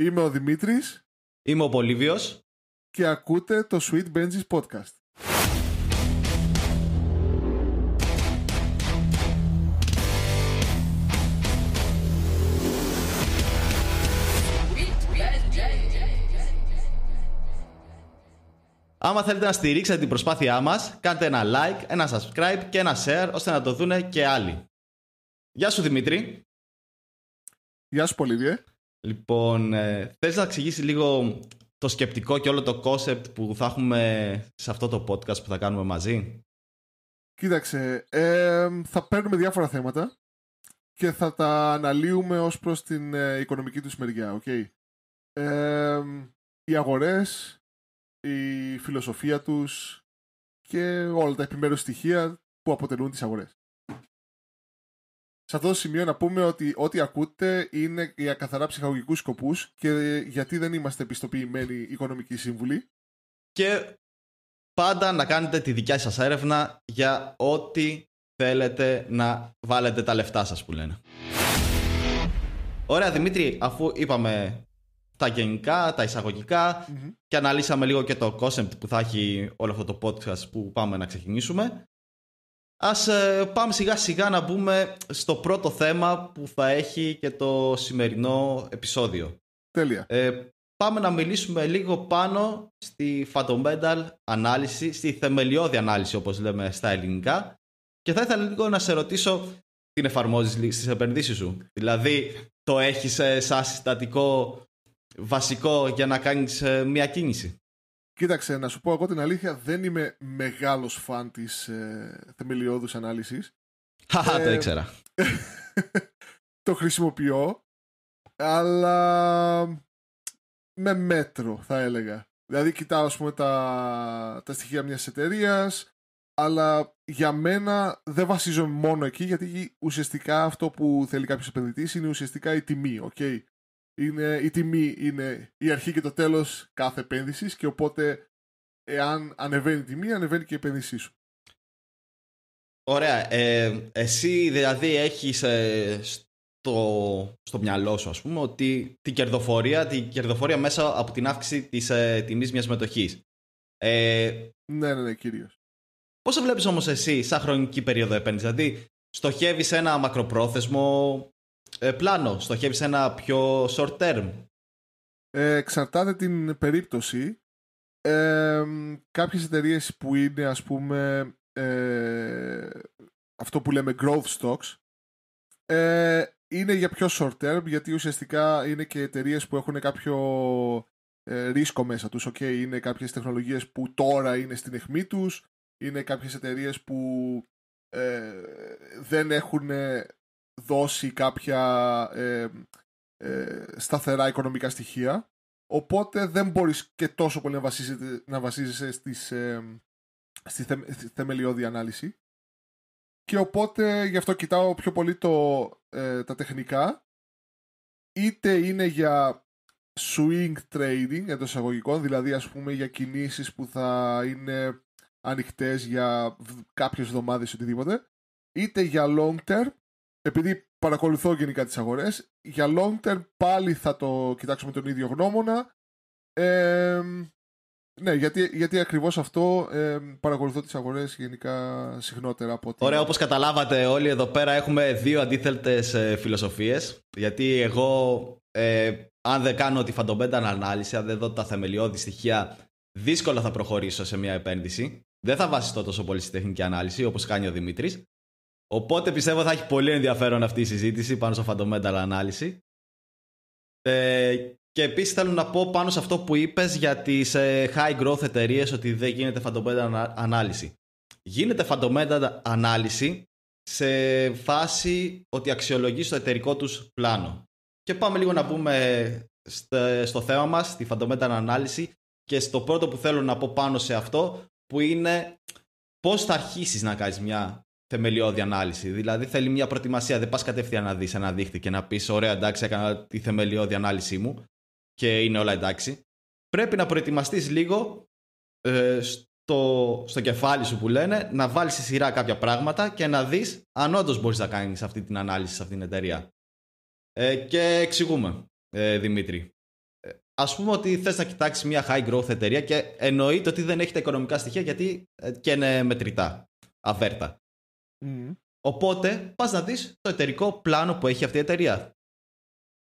Είμαι ο Δημήτρης. Είμαι ο Πολύβιος. Και ακούτε το Sweet Benji's Podcast. Άμα θέλετε να στηρίξετε την προσπάθειά μας, κάντε ένα like, ένα subscribe και ένα share, ώστε να το δούνε και άλλοι. Γεια σου Δημήτρη. Γεια σου Πολύβιε. Λοιπόν, ε, θες να εξηγήσεις λίγο το σκεπτικό και όλο το κόσεπτ που θα έχουμε σε αυτό το podcast που θα κάνουμε μαζί. Κοίταξε, θα παίρνουμε διάφορα θέματα και θα τα αναλύουμε ως προς την ε, οικονομική τους μεριά, okay? ε, οι αγορές, η φιλοσοφία τους και όλα τα επιμέρους στοιχεία που αποτελούν τις αγορές. Σε αυτό το σημείο να πούμε ότι ό,τι ακούτε είναι για καθαρά ψυχαγωγικούς σκοπούς και γιατί δεν είμαστε επιστοποιημένοι οικονομικοί σύμβουλοι. Και πάντα να κάνετε τη δικιά σας έρευνα για ό,τι θέλετε να βάλετε τα λεφτά σας που λένε. Ωραία Δημήτρη, αφού είπαμε τα γενικά, τα εισαγωγικα και αναλύσαμε λίγο και το concept που θα έχει όλο αυτό το podcast που πάμε να ξεκινήσουμε Ας ε, πάμε σιγά σιγά να μπούμε στο πρώτο θέμα που θα έχει και το σημερινό επεισόδιο. Τέλεια. Ε, πάμε να μιλήσουμε λίγο πάνω στη fundamental ανάλυση, στη θεμελιώδη ανάλυση όπως λέμε στα ελληνικά και θα ήθελα λίγο να σε ρωτήσω την εφαρμόζεις στις επενδύσεις σου. Δηλαδή το έχεις ε, σαν συστατικό βασικό για να κάνεις μια κίνηση. Κοίταξε, να σου πω εγώ την αλήθεια, δεν είμαι μεγάλος φαν της ε, θεμελιώδους ανάλυσης. Χαχα, το ε, ήξερα. το χρησιμοποιώ, αλλά με μέτρο θα έλεγα. Δηλαδή κοιτάω τα, στοιχεία μιας εταιρείας, αλλά για μένα δεν βασίζομαι μόνο εκεί γιατί ουσιαστικά αυτό που θέλει κάποιος επενδυτής είναι ουσιαστικά η τιμή. Okay? είναι η τιμή, είναι η αρχή και το τέλος κάθε επένδυσης και οπότε εάν ανεβαίνει η τιμή, ανεβαίνει και η επένδυσή σου. Ωραία. Ε, εσύ δηλαδή έχεις ε, στο, μυαλό σου ας πούμε ότι την κερδοφορία, την κερδοφορία μέσα από την αύξηση της ε, τιμής μιας μετοχής. Ε, ναι, ναι, ναι, κυρίως. Πώς το βλέπεις όμως εσύ σαν χρονική περίοδο επένδυσης, δηλαδή στοχεύεις ένα μακροπρόθεσμο, ε, πλάνο, στοχεύεις ένα πιο short term. Ε, εξαρτάται την περίπτωση. Ε, κάποιες εταιρείες που είναι ας πούμε ε, αυτό που λέμε growth stocks ε, είναι για πιο short term γιατί ουσιαστικά είναι και εταιρείες που έχουν κάποιο ε, ρίσκο μέσα τους. Okay, είναι κάποιες τεχνολογίες που τώρα είναι στην αιχμή τους, είναι κάποιες εταιρείες που δεν έχουν δώσει κάποια ε, ε, σταθερά οικονομικά στοιχεία. Οπότε δεν μπορείς και τόσο πολύ να, βασίζεσαι, να βασίζεσαι στις, ε, στη, θεμελιώδη ανάλυση. Και οπότε γι' αυτό κοιτάω πιο πολύ το, ε, τα τεχνικά. Είτε είναι για swing trading εντός εισαγωγικών, δηλαδή ας πούμε για κινήσεις που θα είναι ανοιχτές για κάποιες εβδομάδες οτιδήποτε, είτε για long term, επειδή παρακολουθώ γενικά τις αγορές, για long term πάλι θα το κοιτάξουμε τον ίδιο γνώμονα. ναι, γιατί, γιατί ακριβώς αυτό παρακολουθώ τις αγορές γενικά συχνότερα από ότι... Ωραία, όπως καταλάβατε όλοι εδώ πέρα έχουμε δύο αντίθελτες ε, φιλοσοφίες. Γιατί εγώ, ε, αν δεν κάνω τη φαντομπέντα ανάλυση, αν δεν δω τα θεμελιώδη στοιχεία, δύσκολα θα προχωρήσω σε μια επένδυση. Δεν θα βασιστώ τόσο πολύ στη τεχνική ανάλυση όπως κάνει ο Δημήτρης. Οπότε πιστεύω θα έχει πολύ ενδιαφέρον αυτή η συζήτηση πάνω στο fundamental ανάλυση. Ε, και επίσης θέλω να πω πάνω σε αυτό που είπες για τις ε, high growth εταιρείες ότι δεν γίνεται fundamental ανάλυση. Γίνεται fundamental ανάλυση σε φάση ότι αξιολογείς το εταιρικό τους πλάνο. Και πάμε λίγο να πούμε στο θέμα μας, τη fundamental ανάλυση και στο πρώτο που θέλω να πω πάνω σε αυτό που είναι πώς θα αρχίσεις να κάνεις μια θεμελιώδη ανάλυση. Δηλαδή θέλει μια προετοιμασία. Δεν πας κατευθείαν να δεις ένα δείχτη και να πεις: Ωραία, εντάξει, έκανα τη θεμελιώδη ανάλυση μου και είναι όλα εντάξει. Πρέπει να προετοιμαστείς λίγο ε, στο, στο κεφάλι σου που λένε, να βάλεις σε σειρά κάποια πράγματα και να δεις αν όντως μπορείς να κάνεις αυτή την ανάλυση σε αυτή την εταιρεία. Ε, και εξηγούμε, ε, Δημήτρη. Ε, Ας πούμε ότι θες να κοιτάξεις μια high growth εταιρεία και εννοείται ότι δεν έχει τα οικονομικά στοιχεία γιατί ε, και είναι μετρητά, αβέρτα. Οπότε πας να δεις το εταιρικό πλάνο που έχει αυτή η εταιρεία.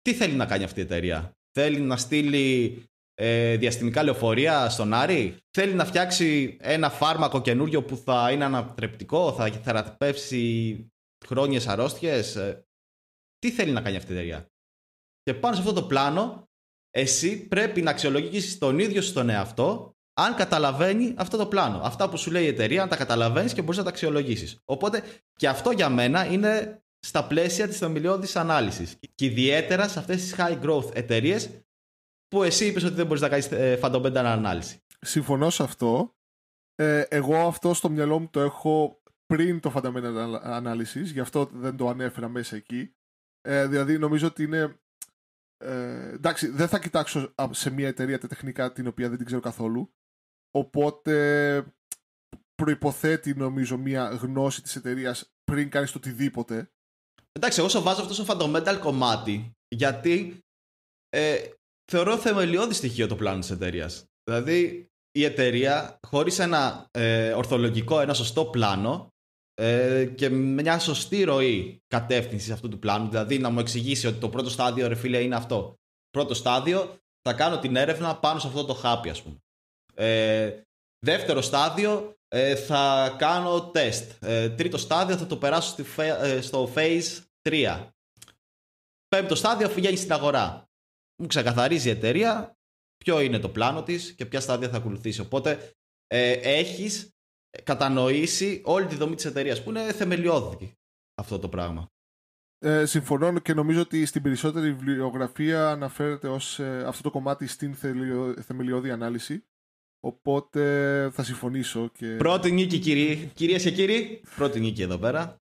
Τι θέλει να κάνει αυτή η εταιρεία. Θέλει να στείλει ε, διαστημικά λεωφορεία στον Άρη. Θέλει να φτιάξει ένα φάρμακο καινούριο που θα είναι ανατρεπτικό, θα θεραπεύσει χρόνιες αρρώστιες. Ε, τι θέλει να κάνει αυτή η εταιρεία. Και πάνω σε αυτό το πλάνο, εσύ πρέπει να αξιολογήσεις τον ίδιο στον εαυτό αν καταλαβαίνει αυτό το πλάνο. Αυτά που σου λέει η εταιρεία, αν τα καταλαβαίνεις και μπορείς να τα αξιολογήσεις. Οπότε και αυτό για μένα είναι στα πλαίσια της θεμελιώδης ανάλυσης. Και ιδιαίτερα σε αυτές τις high growth εταιρείες που εσύ είπες ότι δεν μπορείς να κάνεις ε, ανάλυση. Συμφωνώ σε αυτό. Ε, εγώ αυτό στο μυαλό μου το έχω πριν το fundamental ανάλυσης. γι' αυτό δεν το ανέφερα μέσα εκεί. Ε, δηλαδή νομίζω ότι είναι... Ε, εντάξει, δεν θα κοιτάξω σε μια εταιρεία τα τεχνικά την οποία δεν την ξέρω καθόλου. Οπότε προϋποθέτει νομίζω μια γνώση της εταιρείας πριν κάνεις το οτιδήποτε. Εντάξει, εγώ βάζω αυτό στο fundamental κομμάτι γιατί ε, θεωρώ θεμελιώδη στοιχείο το πλάνο της εταιρείας. Δηλαδή η εταιρεία χωρίς ένα ε, ορθολογικό, ένα σωστό πλάνο ε, και μια σωστή ροή κατεύθυνσης αυτού του πλάνου, δηλαδή να μου εξηγήσει ότι το πρώτο στάδιο ρε φίλε είναι αυτό. Πρώτο στάδιο θα κάνω την έρευνα πάνω σε αυτό το χάπι ας πούμε. Ε, δεύτερο στάδιο ε, θα κάνω τεστ. Ε, τρίτο στάδιο θα το περάσω στη, ε, στο Phase 3. Πέμπτο στάδιο φύγει στην αγορά. Μου ξεκαθαρίζει η εταιρεία ποιο είναι το πλάνο της και ποια στάδια θα ακολουθήσει. Οπότε ε, έχεις κατανοήσει όλη τη δομή της εταιρείας που είναι θεμελιώδη αυτό το πράγμα. Ε, συμφωνώ και νομίζω ότι στην περισσότερη βιβλιογραφία αναφέρεται ως ε, αυτό το κομμάτι στην θεμελιώδη ανάλυση Οπότε θα συμφωνήσω. Και... Πρώτη νίκη, κύριοι. κυρίες και κύριοι. Πρώτη νίκη εδώ πέρα.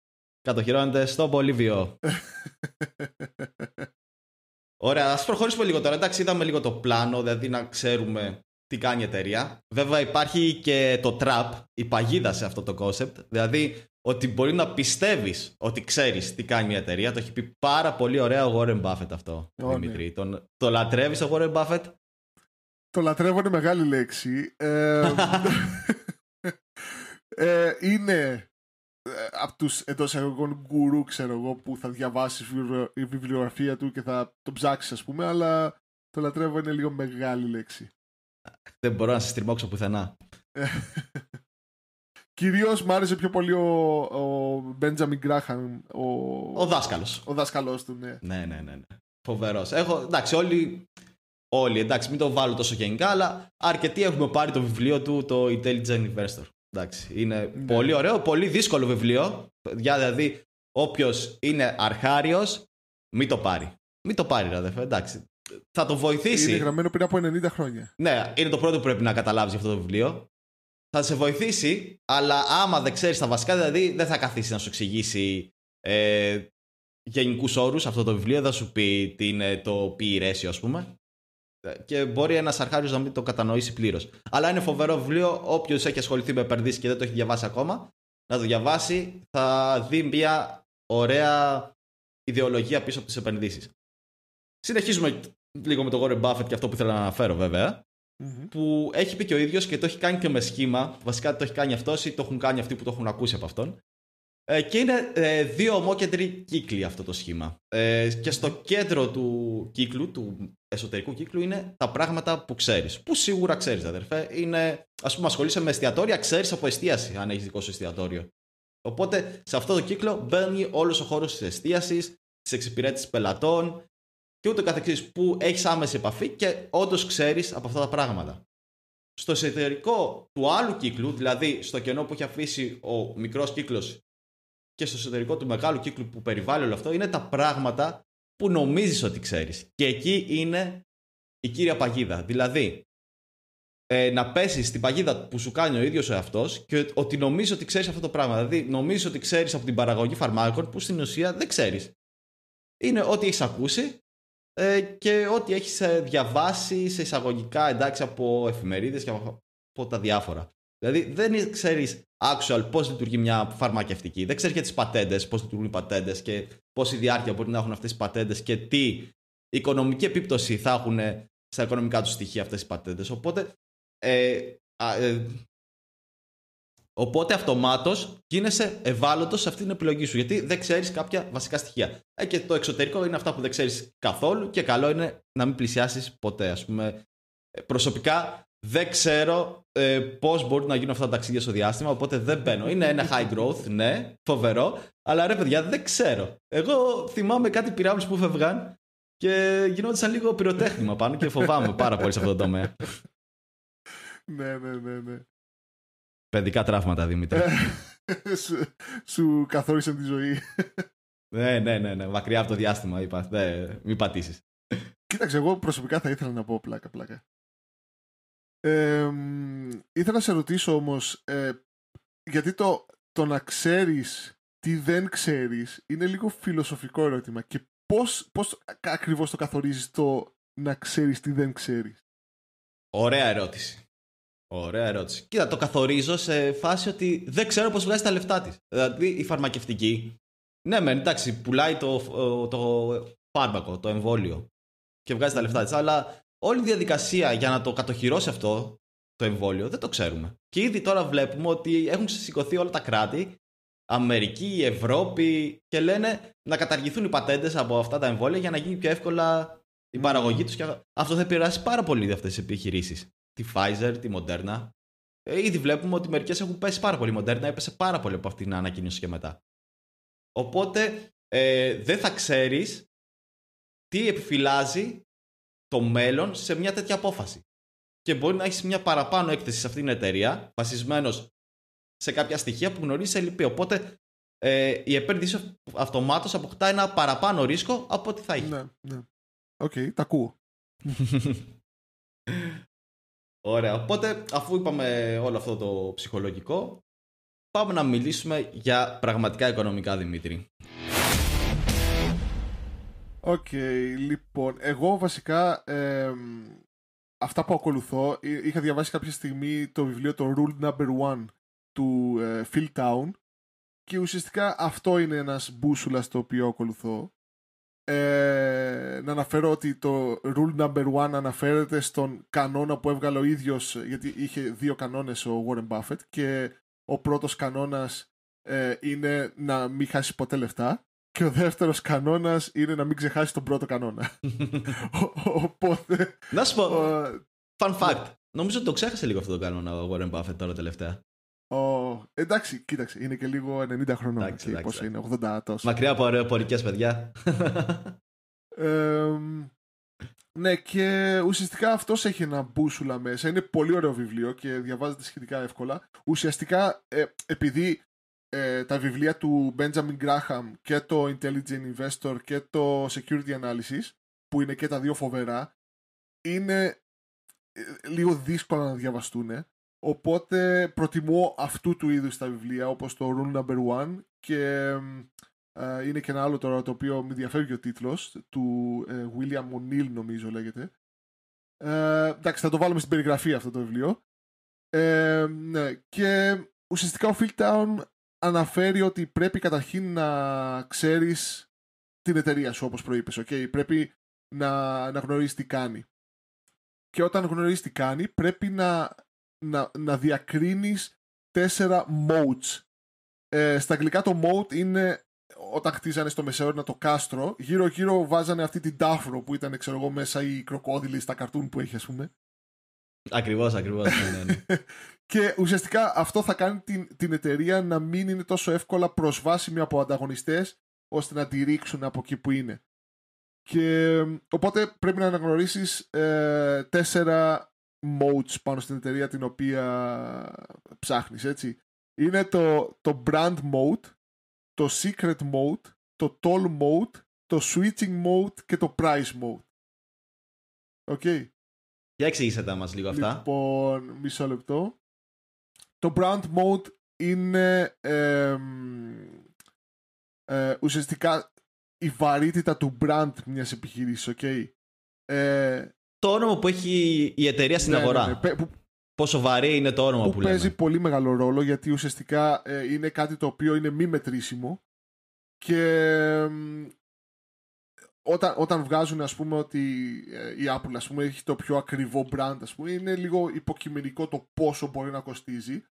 Κατοχυρώνεται στο Πολύβιο. Ωραία, ας προχωρήσουμε λίγο τώρα. Εντάξει, είδαμε λίγο το πλάνο, δηλαδή να ξέρουμε τι κάνει η εταιρεία. Βέβαια, υπάρχει και το trap, η παγίδα σε αυτό το concept. Δηλαδή, ότι μπορεί να πιστεύεις ότι ξέρεις τι κάνει μια εταιρεία. Το έχει πει πάρα πολύ ωραία ο Warren Buffett αυτό, oh, Δημήτρη. Τον, το λατρεύεις ο Warren Buffett. Το λατρεύω είναι μεγάλη λέξη. Ε, ε, είναι ε, από τους εντός εγωγών γκουρού, ξέρω εγώ, που θα διαβάσει η βιβλιογραφία του και θα το ψάξει, ας πούμε, αλλά το λατρεύω είναι λίγο μεγάλη λέξη. Δεν μπορώ να σε στριμώξω πουθενά. Κυρίως μ' άρεσε πιο πολύ ο Μπέντζαμι Γκράχαν. Ο, δάσκαλος. Ο δάσκαλός του, ναι. Ναι, ναι, ναι. ναι. Φοβερός. Έχω, εντάξει, όλοι όλοι. Εντάξει, μην το βάλω τόσο γενικά, αλλά αρκετοί έχουμε πάρει το βιβλίο του, το Intelligent Investor. Εντάξει, είναι ναι. πολύ ωραίο, πολύ δύσκολο βιβλίο. Δηλαδή, όποιος είναι αρχάριος, μην το πάρει. Μην το πάρει, Εντάξει. Θα το βοηθήσει. Είναι γραμμένο πριν από 90 χρόνια. Ναι, είναι το πρώτο που πρέπει να καταλάβεις αυτό το βιβλίο. Θα σε βοηθήσει, αλλά άμα δεν ξέρεις τα βασικά, δηλαδή δεν θα καθίσει να σου εξηγήσει ε, γενικούς όρους αυτό το βιβλίο. Θα σου πει τι είναι το PE ratio, ας πούμε. Ε, και μπορεί ένας αρχάριος να μην το κατανοήσει πλήρως. Αλλά είναι φοβερό βιβλίο. Όποιος έχει ασχοληθεί με επενδύσεις και δεν το έχει διαβάσει ακόμα, να το διαβάσει, θα δει μια ωραία ιδεολογία πίσω από τις επενδύσεις. Συνεχίζουμε λίγο με τον Γόρι Μπάφετ και αυτό που ήθελα να αναφέρω Που έχει πει και ο ίδιος και το έχει κάνει και με σχήμα. Βασικά το έχει κάνει αυτός ή το έχουν κάνει αυτοί που το έχουν ακούσει από αυτόν. Ε, και είναι ε, δύο ομόκεντροι κύκλοι αυτό το σχήμα. Ε, και στο κέντρο του κύκλου, του εσωτερικού κύκλου, είναι τα πράγματα που ξέρεις. Που σίγουρα ξέρεις αδερφέ. Είναι, ας πούμε, ασχολείσαι με εστιατόρια, ξέρεις από εστίαση, αν έχεις δικό σου εστιατόριο. Οπότε, σε αυτό το κύκλο μπαίνει όλος ο χώρος της εστιαση, της εξυπηρέτησης πελατών και ούτω καθεξής που έχεις άμεση επαφή και όντως ξέρεις από αυτά τα πράγματα. Στο εσωτερικό του άλλου κύκλου, δηλαδή στο κενό που έχει αφήσει ο μικρός κύκλος και στο εσωτερικό του μεγάλου κύκλου που περιβάλλει όλο αυτό είναι τα πράγματα που νομίζεις ότι ξέρεις. Και εκεί είναι η κύρια παγίδα. Δηλαδή, ε, να πέσεις στην παγίδα που σου κάνει ο ίδιος ο εαυτός και ότι νομίζεις ότι ξέρεις αυτό το πράγμα. Δηλαδή, νομίζεις ότι ξέρεις από την παραγωγή φαρμάκων που στην ουσία δεν ξέρεις. Είναι ό,τι έχεις ακούσει ε, και ό,τι έχεις ε, διαβάσει σε εισαγωγικά εντάξει από εφημερίδες και από, τα διάφορα. Δηλαδή δεν ξέρεις actual πώς λειτουργεί μια φαρμακευτική. Δεν ξέρεις για τις πατέντες, πώς λειτουργούν οι πατέντες και πόση διάρκεια μπορεί να έχουν αυτές οι πατέντες και τι οικονομική επίπτωση θα έχουν στα οικονομικά τους στοιχεία αυτές οι πατέντες. Οπότε. Ε, α, ε, Οπότε αυτομάτως γίνεσαι ευάλωτος σε αυτή την επιλογή σου, γιατί δεν ξέρεις κάποια βασικά στοιχεία. Ε, και το εξωτερικό είναι αυτά που δεν ξέρεις καθόλου και καλό είναι να μην πλησιάσεις ποτέ, ας πούμε. Προσωπικά δεν ξέρω ε, πώς μπορεί να γίνουν αυτά τα ταξίδια στο διάστημα, οπότε δεν μπαίνω. Είναι ένα high growth, ναι, φοβερό, αλλά ρε παιδιά, δεν ξέρω. Εγώ θυμάμαι κάτι πυράβλους που φεύγαν και γινόντουσαν λίγο πυροτέχνημα πάνω και φοβάμαι πάρα πολύ σε αυτό το τομέα. ναι, ναι, ναι, ναι. Παιδικά τραύματα, Δημήτρη. σου, καθόρισε τη ζωή. ναι, ναι, ναι, ναι. Μακριά από το διάστημα, είπα. Ναι, μην πατήσεις. Κοίταξε, εγώ προσωπικά θα ήθελα να πω πλάκα-πλάκα. Ε, ήθελα να σε ρωτήσω όμως, ε, γιατί το, το να ξέρεις τι δεν ξέρεις είναι λίγο φιλοσοφικό ερώτημα και πώς, πώς ακριβώς το καθορίζεις το να ξέρεις τι δεν ξέρεις. Ωραία ερώτηση. Ωραία ερώτηση. Κοίτα, το καθορίζω σε φάση ότι δεν ξέρω πώς βγάζει τα λεφτά της Δηλαδή, η φαρμακευτική. Ναι, μεν, εντάξει, πουλάει το, ε, το φάρμακο, το εμβόλιο και βγάζει τα λεφτά της, αλλά Όλη η διαδικασία για να το κατοχυρώσει αυτό το εμβόλιο δεν το ξέρουμε. Και ήδη τώρα βλέπουμε ότι έχουν ξεσηκωθεί όλα τα κράτη, Αμερική, Ευρώπη, και λένε να καταργηθούν οι πατέντες από αυτά τα εμβόλια για να γίνει πιο εύκολα η παραγωγή τους. Αυτό θα επηρεάσει πάρα πολύ αυτές τις επιχειρήσεις. Τη Pfizer, τη Moderna. Ε, ήδη βλέπουμε ότι μερικές έχουν πέσει πάρα πολύ. Η Moderna έπεσε πάρα πολύ από αυτήν την ανακοίνωση και μετά. Οπότε ε, δεν θα ξέρεις τι επιφυλάζει το μέλλον σε μια τέτοια απόφαση. Και μπορεί να έχεις μια παραπάνω έκθεση σε αυτήν την εταιρεία, βασισμένος σε κάποια στοιχεία που γνωρίζεις LP. Οπότε ε, η επένδυση αυτομάτως αποκτά ένα παραπάνω ρίσκο από ό,τι θα έχει. Ναι, ναι. Οκ, okay, τα ακούω. Ωραία. Οπότε, αφού είπαμε όλο αυτό το ψυχολογικό, πάμε να μιλήσουμε για πραγματικά οικονομικά, Δημήτρη. Οκ, λοιπόν, εγώ βασικά αυτά που ακολουθώ, είχα διαβάσει κάποια στιγμή το βιβλίο το Rule Number One του ε, Phil Town και ουσιαστικά αυτό είναι ένας μπούσουλας το οποίο ακολουθώ. Ε, να αναφέρω ότι το Rule Number One αναφέρεται στον κανόνα που έβγαλε ο ίδιος, γιατί είχε δύο κανόνες ο Warren Buffett και ο πρώτος κανόνας ε, είναι να μην χάσεις ποτέ λεφτά και ο δεύτερος κανόνας είναι να μην ξεχάσεις τον πρώτο κανόνα. Οπότε. Να σου πω. Fun ναι. fact. Νομίζω ότι το ξέχασε λίγο αυτό το κανόνα ο Warren Buffett τώρα τελευταία. εντάξει, κοίταξε, είναι και λίγο 90 χρονών. Εντάξει, είναι, 80 τόσο. Μακριά από αεροπορικέ, παιδιά. ναι, και ουσιαστικά αυτός έχει ένα μπούσουλα μέσα. Είναι πολύ ωραίο βιβλίο και διαβάζεται σχετικά εύκολα. Ουσιαστικά, ε, επειδή ε, τα βιβλία του Benjamin Graham και το Intelligent Investor και το Security Analysis, που είναι και τα δύο φοβερά, είναι ε, λίγο δύσκολα να διαβαστούν. Οπότε προτιμώ αυτού του είδους τα βιβλία, όπως το Rule Number One και ε, είναι και ένα άλλο τώρα το οποίο με διαφεύγει ο τίτλος, του ε, William O'Neill νομίζω λέγεται. Ε, εντάξει, θα το βάλουμε στην περιγραφή αυτό το βιβλίο. Ε, ναι. Και ουσιαστικά ο Phil Town αναφέρει ότι πρέπει καταρχήν να ξέρεις την εταιρεία σου, όπως προείπες, okay? πρέπει να, να γνωρίζεις τι κάνει. Και όταν γνωρίζεις τι κάνει, πρέπει να, να, να διακρίνεις τέσσερα modes. Ε, στα αγγλικά το mode είναι όταν χτίζανε στο μεσαίωνα το κάστρο, γύρω-γύρω βάζανε αυτή την τάφρο που ήταν, ξέρω μέσα οι κροκόδιλοι στα καρτούν που έχει, ας πούμε. Ακριβώς, ακριβώς. ναι. ναι, ναι. Και ουσιαστικά αυτό θα κάνει την, την εταιρεία να μην είναι τόσο εύκολα προσβάσιμη από ανταγωνιστές ώστε να τη ρίξουν από εκεί που είναι. Και οπότε πρέπει να αναγνωρίσεις ε, τέσσερα modes πάνω στην εταιρεία την οποία ψάχνεις, έτσι. Είναι το, το brand mode, το secret mode, το toll mode, το switching mode και το price mode. Οκ. Okay. Για εξήγησε τα μας λίγο αυτά. Λοιπόν, μισό λεπτό το brand mode είναι ε, ουσιαστικά η βαρύτητα του brand μιας επιχειρήσης, okay? Ε, το όνομα που έχει η εταιρεία στην ναι, ναι, αγορά. Ναι. Πόσο βαρύ είναι το όνομα που, που παίζει πολύ μεγάλο ρόλο γιατί ουσιαστικά ε, είναι κάτι το οποίο είναι μη μετρήσιμο και όταν, όταν βγάζουν ας πούμε ότι ε, η Apple ας πούμε, έχει το πιο ακριβό brand ας πούμε, είναι λίγο υποκειμενικό το πόσο μπορεί να κοστίζει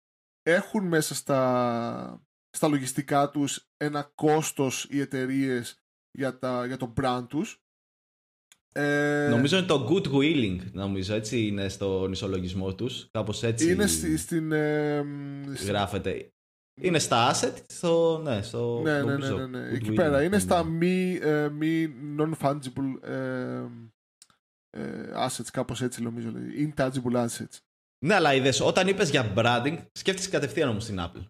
έχουν μέσα στα, στα λογιστικά τους ένα κόστος οι εταιρείες για, για το brand τους ε... Νομίζω είναι το good willing, νομίζω έτσι είναι στον ισολογισμό τους, κάπως έτσι είναι στη, στην, ε, γράφεται. Είναι στα asset, στο. Ναι, στο ναι, ναι, ναι, ναι, ναι. Εκεί πέρα. Είναι στα μη, ε, μη non-fungible ε, ε, assets, κάπως έτσι νομίζω. Intangible assets. Ναι, αλλά είδες, όταν είπες για branding, σκέφτεσαι κατευθείαν όμως την Apple.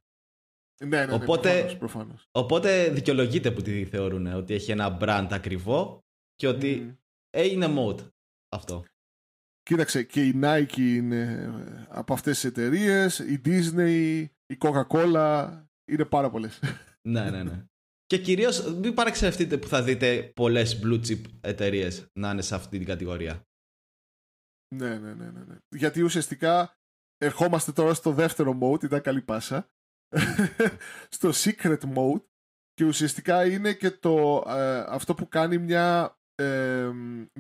Ναι, ναι, ναι οπότε, προφανώς, οπότε δικαιολογείται που τη θεωρούν ότι έχει ένα brand ακριβό και ότι mm. είναι mode αυτό. Κοίταξε, και η Nike είναι από αυτές τις εταιρείες, η Disney, η Coca-Cola, είναι πάρα πολλές. ναι, ναι, ναι. Και κυρίως μην παραξενευτείτε που θα δείτε πολλές blue chip εταιρείες να είναι σε αυτή την κατηγορία. Ναι, ναι, ναι, ναι, ναι. Γιατί ουσιαστικά ερχόμαστε τώρα στο δεύτερο mode, ήταν καλή πάσα, στο secret mode και ουσιαστικά είναι και το ε, αυτό που κάνει μια, ε,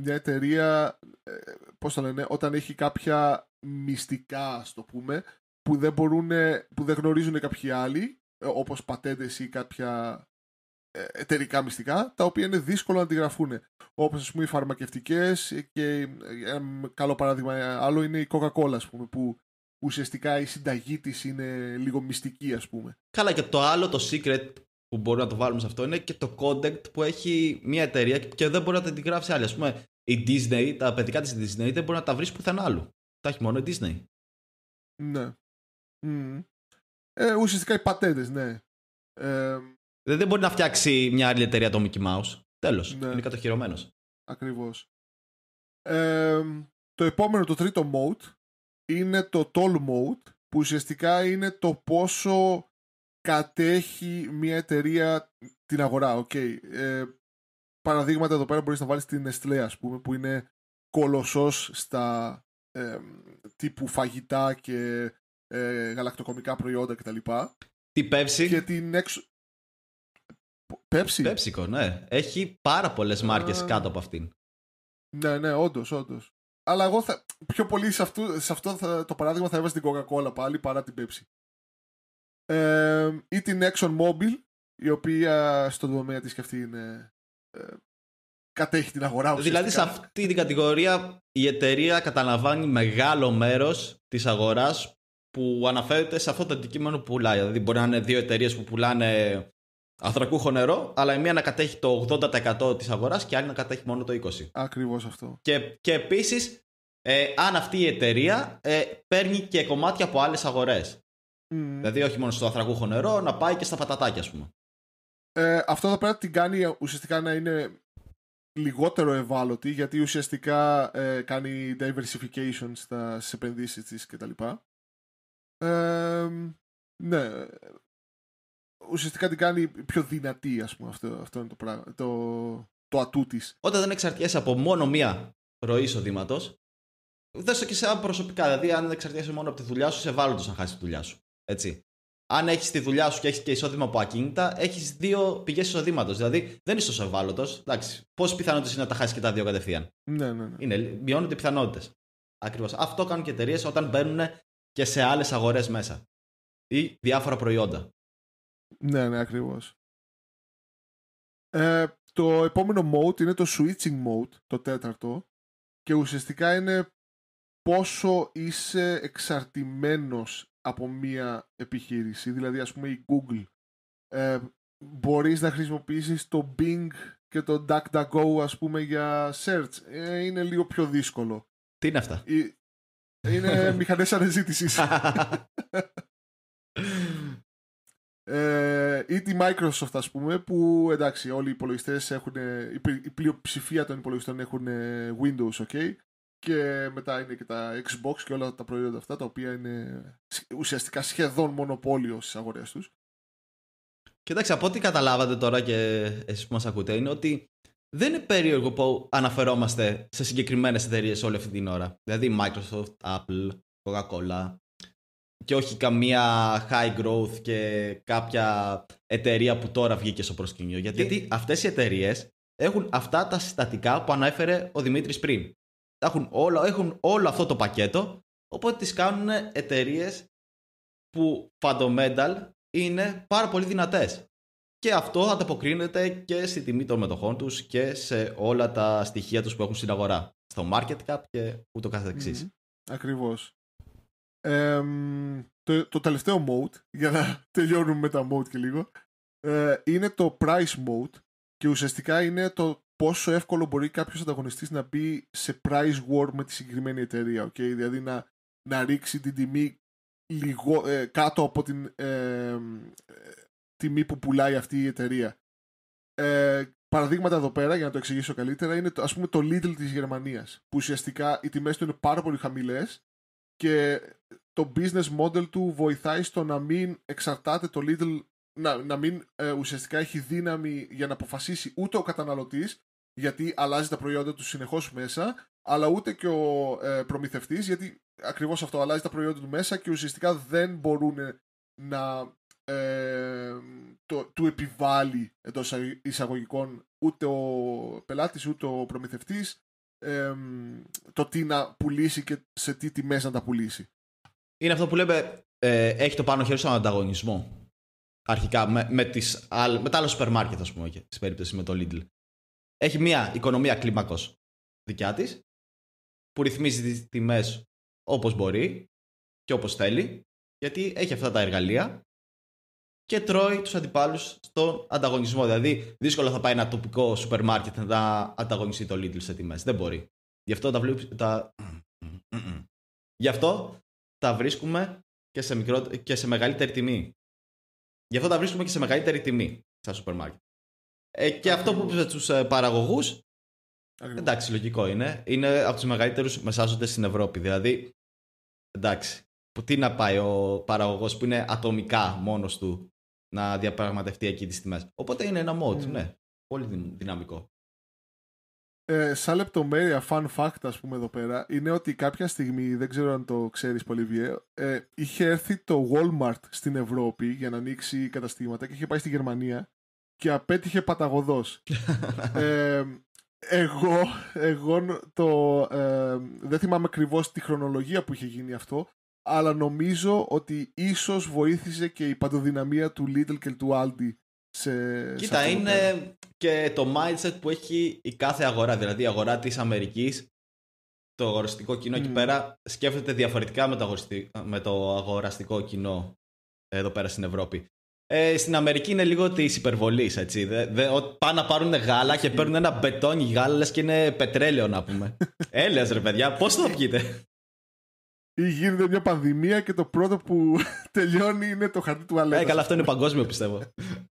εταιρεία, ε, πώς το λένε, όταν έχει κάποια μυστικά, ας το πούμε, που δεν, μπορούν, που δεν γνωρίζουν κάποιοι άλλοι, ε, όπως πατέντες ή κάποια ε, εταιρικά μυστικά, τα οποία είναι δύσκολο να αντιγραφούν. Όπως ας πούμε οι φαρμακευτικές και ένα ε, καλό παράδειγμα άλλο είναι η Coca-Cola ας πούμε, που ουσιαστικά η συνταγή της είναι λίγο μυστική ας πουμε που ουσιαστικα η συνταγη τη Καλά και το άλλο το secret που μπορούμε να το βάλουμε σε αυτό είναι και το content που έχει μια εταιρεία και δεν μπορεί να την αντιγράψει άλλη. Ας πούμε η Disney, τα παιδικά της Disney δεν μπορεί να τα βρεις πουθενά άλλου. Τα έχει μόνο η Disney. Ναι. Mm. Ε, ουσιαστικά οι πατέντες, ναι. Ε, δεν, δεν μπορεί να φτιάξει μια άλλη εταιρεία το Mickey Mouse. Τέλος. Ναι. Είναι κατοχυρωμένος. Ακριβώς. Ε, το επόμενο, το τρίτο mode είναι το toll mode που ουσιαστικά είναι το πόσο κατέχει μια εταιρεία την αγορά. Okay. Ε, παραδείγματα εδώ πέρα μπορείς να βάλεις την Nestlé ας πούμε που είναι κολοσσός στα ε, τύπου φαγητά και ε, γαλακτοκομικά προϊόντα κτλ. Τη Pepsi. Και την έξω. Pepsi. Pepsico, ναι. Έχει πάρα πολλές μάρκες κάτω από αυτήν. Ναι, ναι, όντως, όντως. Αλλά εγώ θα, πιο πολύ σε αυτό, σε αυτό θα, το παράδειγμα θα έβαζε την Coca-Cola πάλι παρά την Pepsi. ή την Exxon Mobil, η οποία στον τομέα της και αυτή είναι, ε, κατέχει την αγορά. Ουσιαστικά. Δηλαδή σε αυτή την κατηγορία η εταιρεία καταλαμβάνει μεγάλο μέρος της αγοράς που αναφέρεται σε αυτό το αντικείμενο που πουλάει. Δηλαδή, μπορεί να είναι δύο εταιρείες που πουλάνε Ανθρακούχο νερό, αλλά η μία να κατέχει το 80% της αγοράς και η άλλη να κατέχει μόνο το 20%. Ακριβώς αυτό. Και, και επίσης, ε, αν αυτή η εταιρεία ε, παίρνει και κομμάτια από άλλες αγορές. Mm. Δηλαδή, όχι μόνο στο ανθρακούχο νερό, να πάει και στα πατατάκια, ας πούμε. Ε, αυτό θα πρέπει να την κάνει ουσιαστικά να είναι λιγότερο ευάλωτη, γιατί ουσιαστικά ε, κάνει diversification στις επενδύσεις της κτλ. Ε, ναι. Ουσιαστικά την κάνει πιο δυνατή, ας πούμε. Αυτό, αυτό είναι το, πράγμα, το, το ατού της. Όταν δεν εξαρτιέσαι από μόνο μία ροή εισοδήματος, το και σε προσωπικά. Δηλαδή, αν δεν εξαρτιέσαι μόνο από τη δουλειά σου, σε βάλω να χάσει τη δουλειά σου. Έτσι. Αν έχεις τη δουλειά σου και έχεις και εισόδημα από ακίνητα, έχεις δύο πηγές εισοδήματος. Δηλαδή δεν είσαι τόσο ευάλωτος. Πόσες πιθανότητες είναι να τα χάσεις και τα δύο κατευθείαν. Ναι, ναι, ναι. Είναι, μειώνονται οι πιθανότητες. Ακριβώς. Αυτό κάνουν και εταιρείες όταν μπαίνουν και σε άλλες αγορές μέσα ή διάφορα προϊόντα. Ναι, ναι, ακριβώς. Ε, το επόμενο mode είναι το switching mode, το τέταρτο και ουσιαστικά είναι πόσο είσαι εξαρτημένος από μία επιχείρηση. Δηλαδή, ας πούμε, η Google. Ε, μπορείς να χρησιμοποιήσεις το Bing και το DuckDuckGo, ας πούμε, για search. Ε, είναι λίγο πιο δύσκολο. Τι είναι αυτά? Είναι μηχανές αναζήτησης. ε, ή τη Microsoft, ας πούμε, που εντάξει, όλοι οι υπολογιστές έχουν. Ε, η πλειοψηφία των υπολογιστών έχουν ε, Windows, OK. Και μετά είναι και τα Xbox και όλα τα προϊόντα αυτά, τα οποία είναι ουσιαστικά σχεδόν μονοπόλιο στις αγορές τους. Κοιτάξτε, από ό,τι καταλάβατε τώρα και εσείς που μας ακούτε είναι ότι δεν είναι περίεργο που αναφερόμαστε σε συγκεκριμένες εταιρείες όλη αυτή την ώρα. Δηλαδή Microsoft, Apple, Coca-Cola και όχι καμία high growth και κάποια εταιρεία που τώρα βγήκε στο προσκήνιο. Γιατί, Γιατί αυτές οι εταιρείες έχουν αυτά τα συστατικά που ανέφερε ο Δημήτρης πριν. Έχουν όλο, έχουν όλο αυτό το πακέτο, οπότε τις κάνουν εταιρείες που fundamental είναι πάρα πολύ δυνατές. Και αυτό ανταποκρίνεται και στη τιμή των μετοχών τους και σε όλα τα στοιχεία τους που έχουν στην αγορά. Στο market cap και ούτω καθεξής. Ακριβώς. το, τελευταίο mode, για να τελειώνουμε με τα mode και λίγο, ε, είναι το price mode και ουσιαστικά είναι το πόσο εύκολο μπορεί κάποιος ανταγωνιστής να μπει σε price war με τη συγκεκριμένη εταιρεία. Okay? Δηλαδή να, να ρίξει την τιμή λιγό, ε, κάτω από την ε, τιμή που πουλάει αυτή η εταιρεία. Ε, παραδείγματα εδώ πέρα, για να το εξηγήσω καλύτερα, είναι το, ας πούμε το Lidl της Γερμανίας, που ουσιαστικά οι τιμές του είναι πάρα πολύ χαμηλές και το business model του βοηθάει στο να μην εξαρτάται το Lidl, να, να μην ε, ουσιαστικά έχει δύναμη για να αποφασίσει ούτε ο καταναλωτής, γιατί αλλάζει τα προϊόντα του συνεχώς μέσα, αλλά ούτε και ο ε, προμηθευτής, γιατί ακριβώς αυτό αλλάζει τα προϊόντα του μέσα και ουσιαστικά δεν μπορούν να το, του επιβάλλει εντός εισαγωγικών ούτε ο πελάτης ούτε ο προμηθευτής ε, το τι να πουλήσει και σε τι τιμές να τα πουλήσει. Είναι αυτό που λέμε ε, έχει το πάνω χέρι στον ανταγωνισμό. Αρχικά με, με, τις, με τα άλλα σούπερ μάρκετ, ας πούμε, και στην με το Lidl. Έχει μια οικονομία κλίμακος δικιά της που ρυθμίζει τις τιμές όπως μπορεί και όπως θέλει, γιατί έχει αυτά τα εργαλεία και τρώει τους αντιπάλους στον ανταγωνισμό. Δηλαδή, δύσκολο θα πάει ένα τοπικό σούπερ μάρκετ να ανταγωνιστεί το Lidl σε τιμές. Δεν μπορεί. Γι' αυτό τα, βλέπεις, τα... Γι' αυτό τα βρίσκουμε και σε, μικρό... και σε μεγαλύτερη τιμή. Γι' αυτό τα βρίσκουμε και σε μεγαλύτερη τιμή στα σούπερ μάρκετ. Ε, και αυτό που είπε στους ε, παραγωγούς. Εντάξει, λογικό είναι. Είναι από τους μεγαλύτερους μεσάζοντες στην Ευρώπη. Δηλαδή, εντάξει. Που τι να πάει ο παραγωγός που είναι ατομικά μόνος του να διαπραγματευτεί εκεί τη τιμές. Οπότε είναι ένα mod, ναι. Πολύ δυναμικό. Ε, σαν λεπτομέρεια, fun fact ας πούμε εδώ πέρα, είναι ότι κάποια στιγμή, δεν ξέρω αν το ξέρεις πολύ ε, είχε έρθει το Walmart στην Ευρώπη για να ανοίξει καταστήματα και είχε πάει στη Γερμανία και απέτυχε παταγωδός. ε, εγώ, εγώ το, ε, δεν θυμάμαι ακριβώς τη χρονολογία που είχε γίνει αυτό, αλλά νομίζω ότι ίσως βοήθησε και η παντοδυναμία του Λίτλ και του Άλντι σε, Κοίτα, είναι και το mindset που έχει η κάθε αγορά. Δηλαδή, η αγορά της Αμερικής, το αγοραστικό κοινό mm. εκεί πέρα, σκέφτεται διαφορετικά με το, αγοραστικό κοινό εδώ πέρα στην Ευρώπη. Ε, στην Αμερική είναι λίγο της υπερβολής, έτσι. πάνε να πάρουν γάλα και παίρνουν ένα μπετόνι γάλα, λες και είναι πετρέλαιο, να πούμε. Έλεγε ε, ρε παιδιά, πώς το πιείτε ή γίνεται μια πανδημία και το πρώτο που τελειώνει είναι το χαρτί του Αλέξανδρου. Ε, καλά, αυτό είναι παγκόσμιο πιστεύω.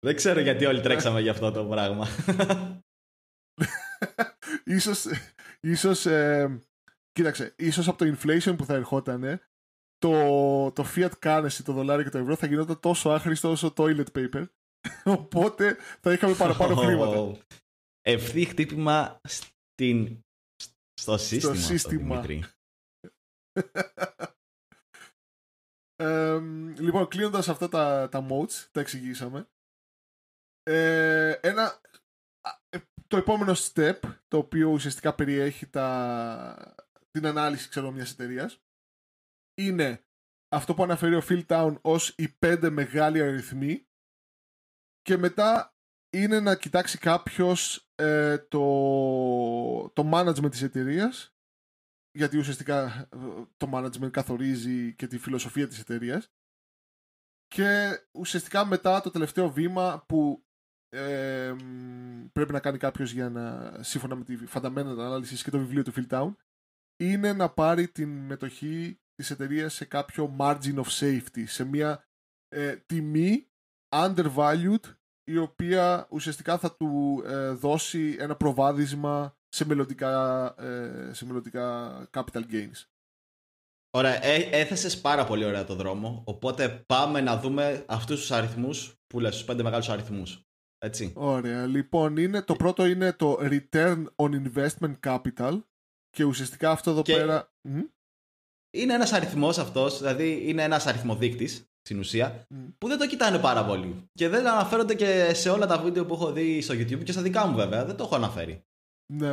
Δεν ξέρω γιατί όλοι τρέξαμε για αυτό το πράγμα. ίσως, ίσως ε, κοίταξε, ίσως από το inflation που θα ερχόταν το, το fiat currency, το δολάριο και το ευρώ θα γινόταν τόσο άχρηστο όσο toilet paper οπότε θα είχαμε παραπάνω χρήματα. Ευθύ χτύπημα στην, στο σύστημα. Στο λοιπόν, κλείνοντας αυτά τα, τα modes, τα εξηγήσαμε. Ε, ένα, ε, το επόμενο step, το οποίο ουσιαστικά περιέχει τα, την ανάλυση ξέρω, μιας εταιρείας, είναι αυτό που αναφέρει ο Phil Town ως οι πέντε μεγάλοι αριθμοί και μετά είναι να κοιτάξει κάποιος ε, το, το management της εταιρείας γιατί ουσιαστικά ε, το management καθορίζει και τη φιλοσοφία της εταιρείας. Και ουσιαστικά μετά το τελευταίο βήμα που πρέπει να κάνει κάποιος για να, σύμφωνα με τη φανταμένα ανάλυση και το βιβλίο του Phil Town, είναι να πάρει την μετοχή της εταιρείας σε κάποιο margin of safety, σε μια ε, τιμή undervalued η οποία ουσιαστικά θα του ε, δώσει ένα προβάδισμα σε μελλοντικά, ε, σε μελλοντικά capital gains. Ωραία, έ, ε, έθεσες πάρα πολύ ωραία το δρόμο, οπότε πάμε να δούμε αυτούς τους αριθμούς που λες, τους πέντε μεγάλους αριθμούς. Έτσι. Ωραία, λοιπόν, είναι, το πρώτο είναι το Return on Investment Capital και ουσιαστικά αυτό εδώ και... πέρα... Είναι ένας αριθμός αυτός, δηλαδή είναι ένας αριθμοδείκτης στην ουσία, mm. που δεν το κοιτάνε πάρα πολύ. Και δεν αναφέρονται και σε όλα τα βίντεο που έχω δει στο YouTube και στα δικά μου βέβαια, δεν το έχω αναφέρει. Ναι.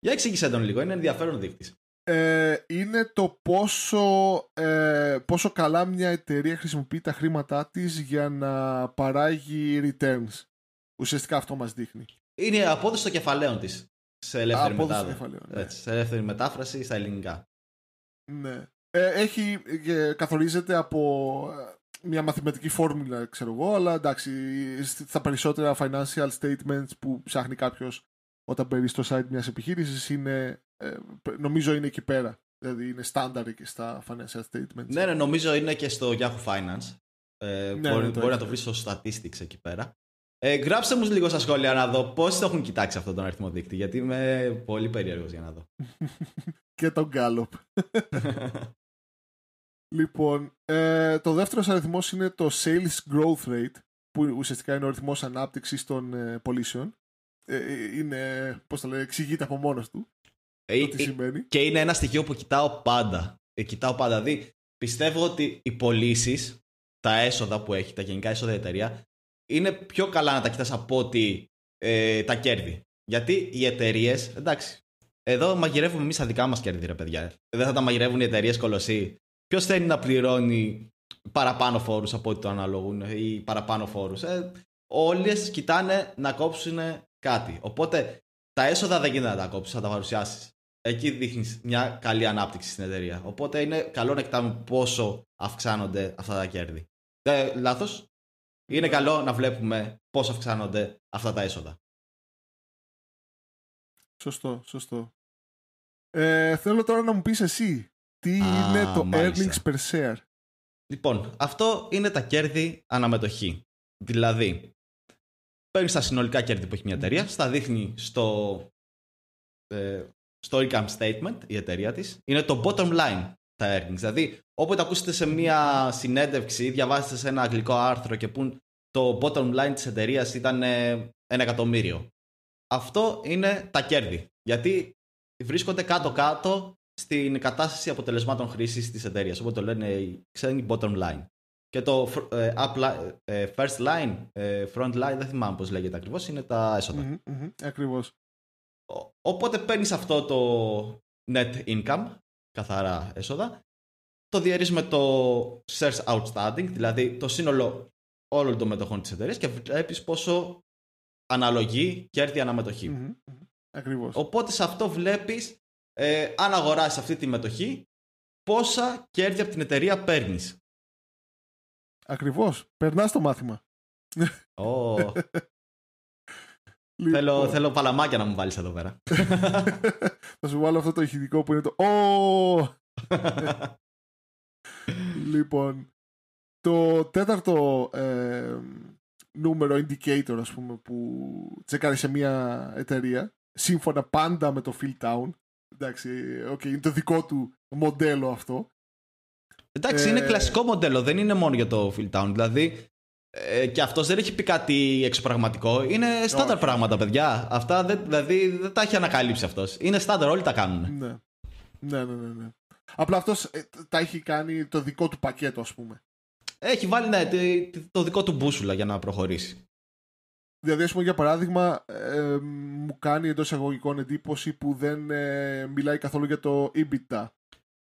Για εξήγησέ τον λίγο, είναι ενδιαφέρον δείκτης. Ε, είναι το πόσο, ε, πόσο καλά μια εταιρεία χρησιμοποιεί τα χρήματά της για να παράγει returns. Ουσιαστικά αυτό μας δείχνει. Είναι απόδοση των κεφαλαίων της. σε ελεύθερη, μετάφραση. Ναι. σε ελεύθερη μετάφραση στα ελληνικά. Ναι. Ε, έχει, ε, καθορίζεται από ε, μια μαθηματική φόρμουλα, ξέρω εγώ, αλλά εντάξει, στα περισσότερα financial statements που ψάχνει κάποιος όταν μπαίνει στο site μιας επιχείρησης είναι, ε, νομίζω είναι εκεί πέρα. Δηλαδή είναι στάνταρ και στα financial statements. Ναι, ναι, νομίζω είναι και στο Yahoo Finance. Ε, ναι, ναι, μπορεί, να το βρει στο statistics εκεί πέρα. Ε, γράψτε μου λίγο στα σχόλια να δω πώς το έχουν κοιτάξει αυτόν τον αριθμό δείκτη, γιατί είμαι πολύ περίεργος για να δω. και τον Gallup. λοιπόν, ε, το δεύτερος αριθμός είναι το sales growth rate, που ουσιαστικά είναι ο αριθμός ανάπτυξης των ε, πωλήσεων. Ε, ε, είναι, πώς θα εξηγείται από μόνος του. Ε, το ε, τι σημαίνει. Και είναι ένα στοιχείο που κοιτάω πάντα. κοιτάω πάντα. Δηλαδή, πιστεύω ότι οι πωλήσεις, τα έσοδα που έχει, τα γενικά έσοδα η εταιρεία, είναι πιο καλά να τα κοιτάς από ότι ε, τα κέρδη. Γιατί οι εταιρείες, εντάξει, εδώ μαγειρεύουμε εμείς τα δικά μας κέρδη, ρε παιδιά. Δεν θα τα μαγειρεύουν οι εταιρείες κολοσσοί. Ποιος θέλει να πληρώνει παραπάνω φόρους από ό,τι το αναλογούν ή παραπάνω φόρους. Ε, Όλε κοιτάνε να κόψουν κάτι. Οπότε τα έσοδα δεν γίνεται να τα κόψεις, θα τα παρουσιάσεις. Εκεί δείχνεις μια καλή ανάπτυξη στην εταιρεία. Οπότε είναι καλό να κοιτάμε πόσο αυξάνονται αυτά τα κέρδη. Δεν λάθος. Είναι καλό να βλέπουμε πώς αυξάνονται αυτά τα έσοδα. Σωστό, σωστό. Ε, θέλω τώρα να μου πεις εσύ τι είναι το earnings per share. Λοιπόν, αυτό είναι τα κέρδη αναμετοχή. Δηλαδή, παίρνει στα συνολικά κέρδη που έχει μια εταιρεία, στα δείχνει στο, ε, στο income statement η εταιρεία της. Είναι το bottom line τα earnings. Δηλαδή, όποτε ακούσετε σε μια συνέντευξη, διαβάζετε σε ένα αγγλικό άρθρο και πούν το bottom line της εταιρείας ήταν 1 ε, ένα εκατομμύριο. Αυτό είναι τα κέρδη. Γιατί βρίσκονται κάτω-κάτω στην κατάσταση αποτελεσμάτων χρήσης της εταιρείας. Οπότε το λένε οι ξένοι bottom line. Και το ε, ε, first line, ε, front line, δεν θυμάμαι πώς λέγεται ακριβώς, είναι τα εσοδα Ακριβώ. ακριβως Οπότε παίρνεις αυτό το net income, καθαρά έσοδα, το διαιρείς με το shares outstanding, δηλαδή το σύνολο όλων των μετοχών της εταιρείας και βλέπεις πόσο αναλογεί κέρδη αναμετοχή. ακριβώς. Οπότε σε αυτό βλέπεις, ε, αν αγοράσεις αυτή τη μετοχή, πόσα κέρδη από την εταιρεία παίρνεις. Ακριβώς. Περνάς το μάθημα. Oh. θέλω, θέλω παλαμάκια να μου βάλεις εδώ πέρα. θα σου βάλω αυτό το ηχητικό που είναι το. Oh! λοιπόν. Το τέταρτο ε, νούμερο indicator ας πούμε που τσεκάρει σε μια εταιρεία σύμφωνα πάντα με το Fill Town εντάξει, okay, ε, είναι το δικό του μοντέλο αυτό Εντάξει, ε... είναι κλασικό μοντέλο, δεν είναι μόνο για το Field Town. Δηλαδή, ε, και αυτός δεν έχει πει κάτι εξωπραγματικό. Είναι στάνταρ πράγματα, παιδιά. Αυτά δεν, δηλαδή, δεν τα έχει ανακαλύψει αυτός. Είναι στάνταρ, όλοι τα κάνουν. Ναι, ναι, ναι. ναι, ναι. Απλά αυτός ε, τα έχει κάνει το δικό του πακέτο, ας πούμε. Έχει βάλει ναι, το δικό του μπούσουλα για να προχωρήσει. Δηλαδή, πούμε, για παράδειγμα, ε, μου κάνει εντός εισαγωγικών εντύπωση που δεν ε, μιλάει καθόλου για το EBITDA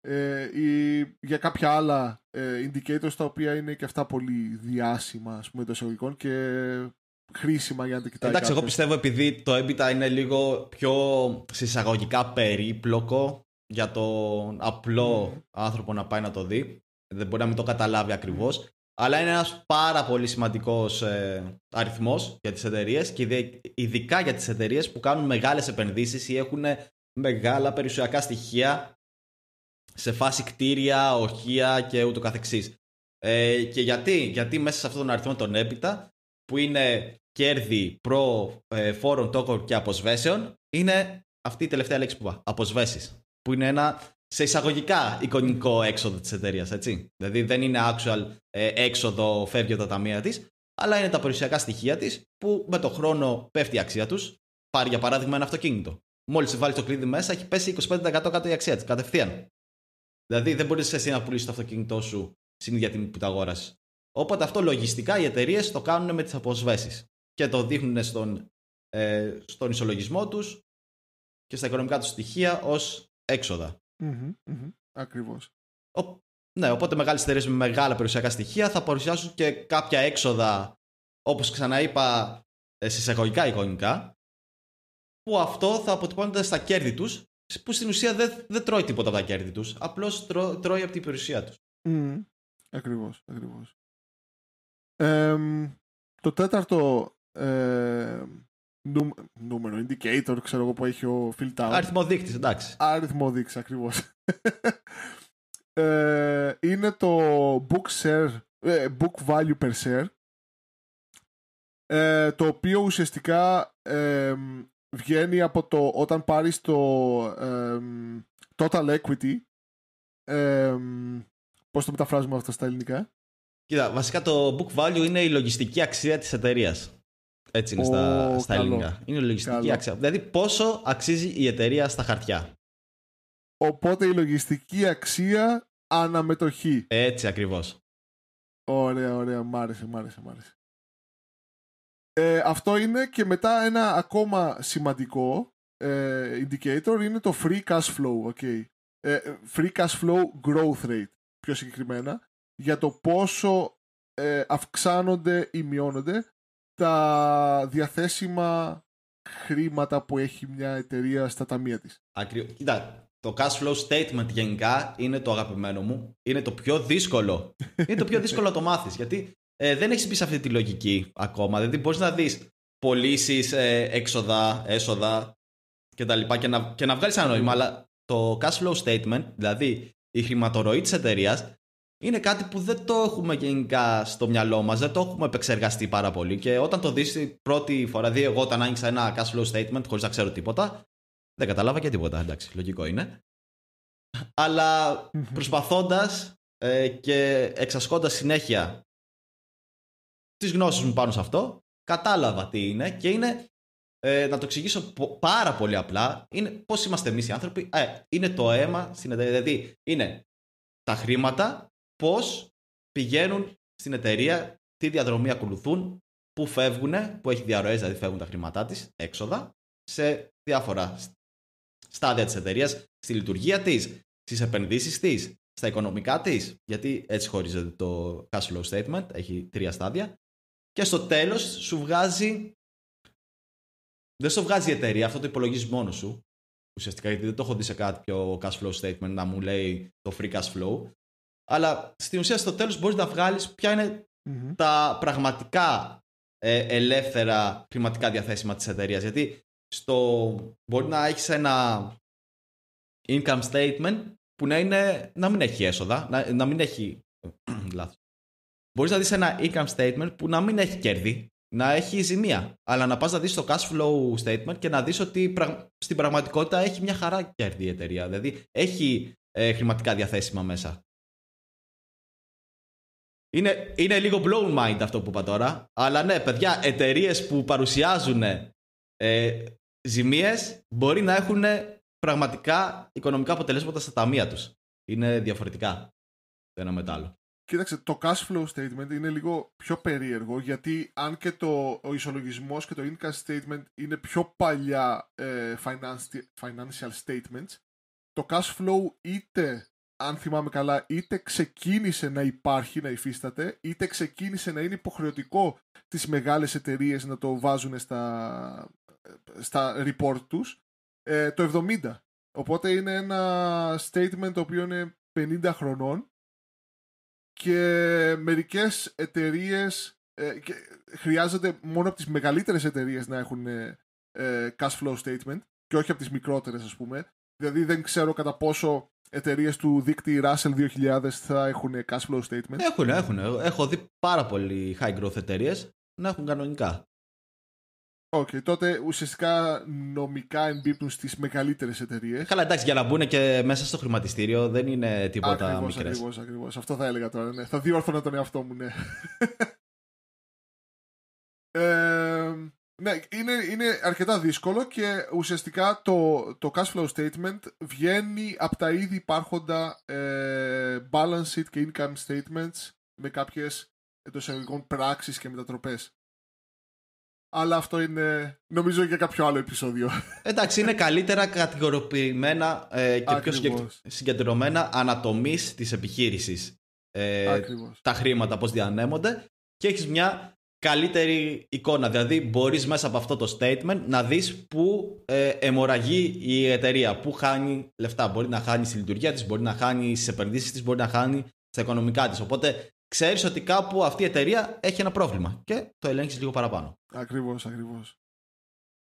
ε, ή για κάποια άλλα ε, indicators τα οποία είναι και αυτά πολύ διάσημα ας πούμε εισαγωγικών και χρήσιμα για να τα κοιτάει Εντάξει, εγώ πιστεύω επειδή το EBITDA είναι λίγο πιο συσσαγωγικά περίπλοκο για τον απλό άνθρωπο να πάει να το δει δεν μπορεί να μην το καταλάβει ακριβώς αλλά είναι ένας πάρα πολύ σημαντικός ε, αριθμός για τις εταιρείες και ειδικά για τις εταιρείες που κάνουν μεγάλες επενδύσεις ή έχουν μεγάλα περιουσιακά στοιχεία σε φάση κτίρια, οχεία και ούτω καθεξής. Ε, και γιατί, γιατί μέσα σε αυτόν τον αριθμό των έπειτα, που είναι κέρδη προ ε, φόρων, τόκων και αποσβέσεων, είναι αυτή η τελευταία λέξη που είπα, αποσβέσεις, που είναι ένα σε εισαγωγικά εικονικό έξοδο της εταιρείας, έτσι. Δηλαδή δεν είναι actual ε, έξοδο, φεύγει από τα ταμεία της, αλλά είναι τα περιουσιακά στοιχεία της που με το χρόνο πέφτει η αξία τους. Πάρει για παράδειγμα ένα αυτοκίνητο. Μόλις βάλει το κλειδί μέσα, έχει πέσει 25% κάτω η αξία της. Κατευθείαν. Δηλαδή δεν μπορείς εσύ να πουλήσεις το αυτοκίνητό σου στην ίδια τιμή που το αγόρασες. Οπότε αυτό λογιστικά οι εταιρείες το κάνουν με τις αποσβέσεις και το δείχνουν στον, ε, στον ισολογισμό τους και στα οικονομικά τους στοιχεία ως εξοδα mm Ακριβώ. Ναι, οπότε μεγάλες εταιρείες με μεγάλα περιουσιακά στοιχεία θα παρουσιάσουν και κάποια έξοδα, όπως ξαναείπα, ε, συσσαγωγικά εικονικά, που αυτό θα αποτυπώνεται στα κέρδη τους που στην ουσία δεν, δεν τρώει τίποτα από τα κέρδη τους. Απλώς τρώει από την περιουσία τους. Mm. Ακριβώς. Ακριβώς. Ε, το τέταρτο ε, νούμερο, indicator, ξέρω εγώ που έχει ο Phil Town. Αριθμό δείκτη, εντάξει. Αριθμό δείκτη, ακριβώς. Ε, είναι το book, share, ε, book value per share. Ε, το οποίο ουσιαστικά βγαίνει από το όταν πάρεις το total equity ε, πώς το μεταφράζουμε αυτό στα ελληνικά Κοίτα, βασικά το book value είναι η λογιστική αξία της εταιρείας. έτσι είναι στα, στα ελληνικά είναι η λογιστική αξία δηλαδή πόσο αξίζει η εταιρεία στα χαρτιά οπότε η λογιστική αξία αναμετοχή έτσι ακριβώς Ωραία, ωραία, μ' άρεσε, μ' άρεσε, μ' άρεσε. Ε, αυτό είναι και μετά ένα ακόμα σημαντικό ε, indicator είναι το free cash flow. Okay. Ε, free cash flow growth rate πιο συγκεκριμένα για το πόσο ε, αυξάνονται ή μειώνονται τα διαθέσιμα χρήματα που έχει μια εταιρεία στα ταμεία της. Ακριβώς. Κοίτα, το cash flow statement γενικά είναι το αγαπημένο μου. Είναι το πιο δύσκολο. είναι το πιο δύσκολο να το μάθεις. Γιατί ε, δεν έχεις μπει σε αυτή τη λογική ακόμα. Δηλαδή, μπορείς να δεις πωλήσεις, ε, έξοδα, έσοδα κτλ. Και, και να, και να βγάλεις ένα νόημα. Αλλά το cash flow statement, δηλαδή η χρηματορροή της εταιρείας, είναι κάτι που δεν το έχουμε γενικά στο μυαλό μας, δεν το έχουμε επεξεργαστεί πάρα πολύ. Και όταν το δεις πρώτη φορά, δηλαδή εγώ όταν άνοιξα ένα cash flow statement χωρίς να ξέρω τίποτα, δεν κατάλαβα και τίποτα. Εντάξει, λογικό είναι. Αλλά προσπαθώντας ε, και εξασκώντας συνέχεια τις γνώσεις μου πάνω σε αυτό, κατάλαβα τι είναι και είναι, ε, να το εξηγήσω πάρα πολύ απλά, είναι πώς είμαστε εμείς οι άνθρωποι, ε, είναι το αίμα στην εταιρεία, δηλαδή είναι τα χρήματα, πώς πηγαίνουν στην εταιρεία, τι διαδρομή ακολουθούν, που φεύγουν, που έχει διαρροές, δηλαδή φεύγουν τα χρήματά της, έξοδα, σε διάφορα στάδια της εταιρείας, στη λειτουργία της, στις επενδύσεις της, στα οικονομικά της, γιατί έτσι χωρίζεται το cash flow statement, έχει τρία στάδια, και στο τέλος σου βγάζει δεν σου βγάζει η εταιρεία, αυτό το υπολογίζεις μόνο σου ουσιαστικά γιατί δεν το έχω δει σε κάτι πιο cash flow statement να μου λέει το free cash flow αλλά στην ουσία στο τέλος μπορείς να βγάλεις ποια ειναι τα πραγματικά ε, ελεύθερα χρηματικά διαθέσιμα της εταιρείας. γιατί στο, μπορεί να έχεις ένα income statement που να, είναι, να μην έχει έσοδα, να, να μην έχει λάθος, μπορείς να δεις ένα income statement που να μην έχει κέρδη, να έχει ζημία. Αλλά να πας να δεις το cash flow statement και να δεις ότι στην πραγματικότητα έχει μια χαρά κέρδη η εταιρεία. Δηλαδή έχει ε, χρηματικά διαθέσιμα μέσα. Είναι, είναι λίγο blown mind αυτό που είπα τώρα. Αλλά ναι, παιδιά, εταιρείες που παρουσιάζουν ε, ζημίες μπορεί να έχουν πραγματικά οικονομικά αποτελέσματα στα ταμεία τους. Είναι διαφορετικά το ένα με άλλο. Κοίταξε, το cash flow statement είναι λίγο πιο περίεργο γιατί αν και το, ο ισολογισμός και το income statement είναι πιο παλιά ε, financial statements, το cash flow είτε, αν θυμάμαι καλά, είτε ξεκίνησε να υπάρχει, να υφίσταται, είτε ξεκίνησε να είναι υποχρεωτικό τις μεγάλες εταιρείες να το βάζουν στα, στα report τους, ε, το 70. Οπότε είναι ένα statement το οποίο είναι 50 χρονών και μερικές εταιρείες ε, χρειάζονται μόνο από τις μεγαλύτερες εταιρείες να έχουν ε, ε, cash flow statement και όχι από τις μικρότερες ας πούμε. Δηλαδή δεν ξέρω κατά πόσο εταιρείες του δίκτυου Russell 2000 θα έχουν cash flow statement. Έχουν, έχουν. Έχω δει πάρα πολλοί high growth εταιρείες να έχουν κανονικά. Οκ, okay, τότε ουσιαστικά νομικά εμπίπτουν στις μεγαλύτερες εταιρείες. Καλά, εντάξει, για να μπουν και μέσα στο χρηματιστήριο δεν είναι τίποτα μικρές. Ακριβώς, ακριβώς. Αυτό θα έλεγα τώρα. Ναι. Θα διόρθωνα τον εαυτό μου, ναι. ε, ναι, είναι, είναι αρκετά δύσκολο και ουσιαστικά το, το cash flow statement βγαίνει από τα ήδη υπάρχοντα ε, balance sheet και income statements με κάποιες εντός εγωγικών πράξεις και μετατροπές αλλά αυτό είναι νομίζω για κάποιο άλλο επεισόδιο. Εντάξει, είναι καλύτερα κατηγοροποιημένα ε, και πιο συγκεντρωμένα ανατομής της επιχείρησης. Ε, τα χρήματα πώς διανέμονται και έχεις μια καλύτερη εικόνα. Δηλαδή μπορείς μέσα από αυτό το statement να δεις πού ε, η εταιρεία, πού χάνει λεφτά. Μπορεί να χάνει στη λειτουργία της, μπορεί να χάνει στις επενδύσεις της, μπορεί να χάνει στα οικονομικά της. Οπότε ξέρεις ότι κάπου αυτή η εταιρεία έχει ένα πρόβλημα και το ελέγχεις λίγο παραπάνω. Ακριβώς, ακριβώς.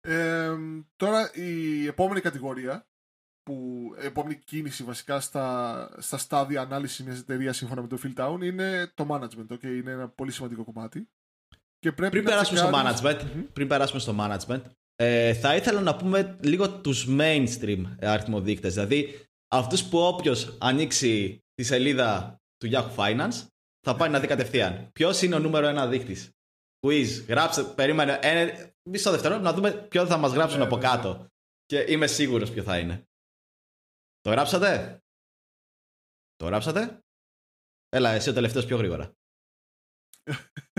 Ε, τώρα η επόμενη κατηγορία, που επόμενη κίνηση βασικά στα, στα στάδια ανάλυσης μιας εταιρείας σύμφωνα με το Town είναι το management. Okay, είναι ένα πολύ σημαντικό κομμάτι. Και πριν, περάσουμε στο management, πριν περάσουμε στο management, ε, θα ήθελα να πούμε λίγο τους mainstream αριθμοδείκτες. Δηλαδή, αυτούς που όποιος ανοίξει τη σελίδα του Yahoo Finance θα πάει να δει κατευθείαν. Ποιος είναι ο νούμερο ένα δείκτης quiz. Γράψτε, περίμενε ένα, μισό δευτερόλεπτο να δούμε ποιο θα μας γράψουν ναι, από κάτω. Και είμαι σίγουρος ποιο θα είναι. Το γράψατε? Το γράψατε? Έλα, εσύ ο τελευταίος πιο γρήγορα.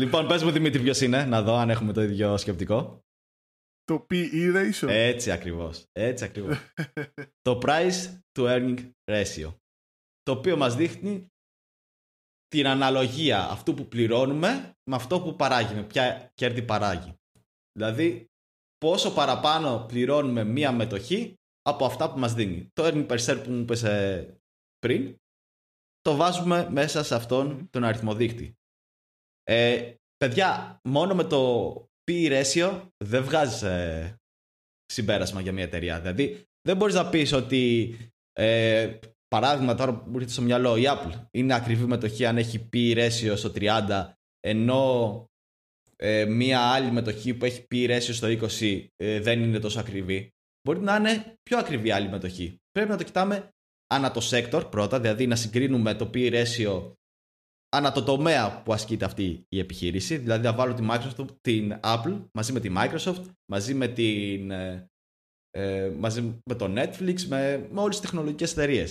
λοιπόν, πες μου Δημήτρη ποιος είναι, να δω αν έχουμε το ίδιο σκεπτικό. Το PE ratio. Έτσι ακριβώς. Έτσι ακριβώς. το price to earning ratio. Το οποίο μας δείχνει την αναλογία αυτού που πληρώνουμε με αυτό που παράγει, με ποια κέρδη παράγει. Δηλαδή, πόσο παραπάνω πληρώνουμε μία μετοχή από αυτά που μας δίνει. Το earning per share που μου είπες ε, πριν, το βάζουμε μέσα σε αυτόν τον αριθμοδείκτη. Ε, παιδιά, μόνο με το P ratio δεν βγάζεις ε, συμπέρασμα για μια εταιρεία. Δηλαδή, δεν μπορείς να πεις ότι ε, Παράδειγμα, τώρα που έρχεται στο μυαλό, η Apple είναι ακριβή μετοχή αν έχει πει ratio στο 30, ενώ ε, μία άλλη μετοχή που έχει πει ratio στο 20 ε, δεν είναι τόσο ακριβή. Μπορεί να είναι πιο ακριβή άλλη μετοχή. Πρέπει να το κοιτάμε ανά το sector πρώτα, δηλαδή να συγκρίνουμε το πει ratio ανά το τομέα που ασκείται αυτή η επιχείρηση. Δηλαδή να βάλω τη Microsoft, την Apple μαζί με τη Microsoft, μαζί με, την, ε, ε μαζί με το Netflix, με, με όλες τις τεχνολογικές εταιρείες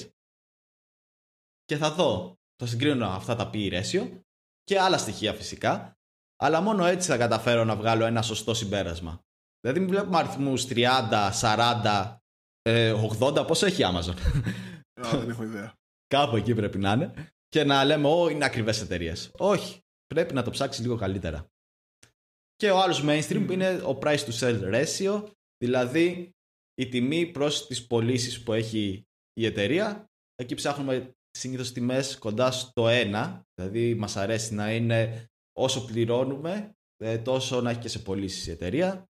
και θα δω, θα συγκρίνω αυτά τα πει ratio και άλλα στοιχεία φυσικά, αλλά μόνο έτσι θα καταφέρω να βγάλω ένα σωστό συμπέρασμα. Δηλαδή μην βλέπουμε αριθμούς 30, 40, 80, πόσο έχει Amazon. δεν έχω ιδέα. Κάπου εκεί πρέπει να είναι. Και να λέμε, ο, είναι ακριβές εταιρείες. Όχι. Πρέπει να το ψάξει λίγο καλύτερα. Και ο άλλος mainstream mm. είναι ο price to sell ratio, δηλαδή η τιμή προς τις πωλήσεις που έχει η εταιρεία. Εκεί ψάχνουμε συνήθως τιμές κοντά στο 1. Δηλαδή, μας αρέσει να είναι όσο πληρώνουμε, ε, τόσο να έχει και σε πωλήσεις η εταιρεία.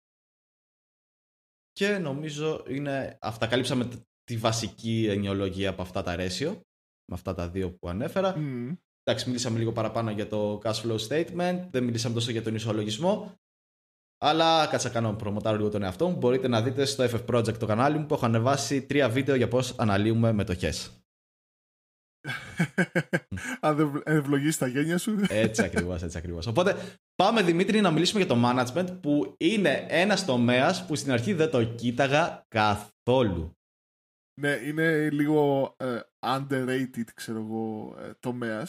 Και νομίζω είναι αυτά. Καλύψαμε τη βασική ενοιολογία από αυτά τα ratio, με αυτά τα δύο που ανέφερα. Mm. Εντάξει, μιλήσαμε λίγο παραπάνω για το cash flow statement, δεν μιλήσαμε τόσο για τον ισολογισμό. Αλλά κάτσα κάνω προμοτάρω λίγο τον εαυτό μου. Μπορείτε να δείτε στο FF Project το κανάλι μου που έχω ανεβάσει τρία βίντεο για πώς αναλύουμε μετοχές. Αν δεν ευλογείς τα γένια σου. Έτσι ακριβώς, έτσι ακριβώς. Οπότε πάμε Δημήτρη να μιλήσουμε για το management που είναι ένας τομέας που στην αρχή δεν το κοίταγα καθόλου. Ναι, είναι λίγο ε, underrated, ξέρω εγώ, ε, τομέας.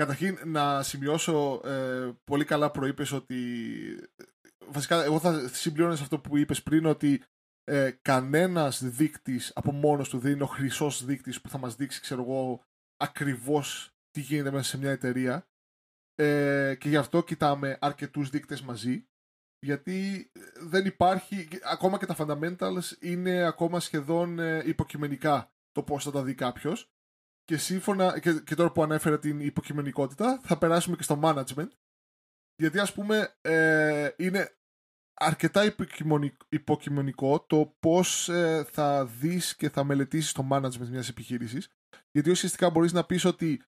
Καταρχήν να σημειώσω ε, πολύ καλά προείπες ότι ε, βασικά εγώ θα συμπληρώνω σε αυτό που είπες πριν ότι ε, κανένας δείκτης από μόνος του δεν είναι ο χρυσός δείκτης που θα μας δείξει ξέρω εγώ ακριβώς τι γίνεται μέσα σε μια εταιρεία ε, και γι' αυτό κοιτάμε αρκετούς δείκτες μαζί γιατί ε, δεν υπάρχει, ακόμα και τα fundamentals είναι ακόμα σχεδόν ε, υποκειμενικά το πώς θα τα δει κάποιος. Και σύμφωνα, και, και, τώρα που ανέφερα την υποκειμενικότητα, θα περάσουμε και στο management. Γιατί ας πούμε ε, είναι αρκετά υποκειμενικό το πώς ε, θα δεις και θα μελετήσεις το management μιας επιχείρησης. Γιατί ουσιαστικά μπορείς να πεις ότι.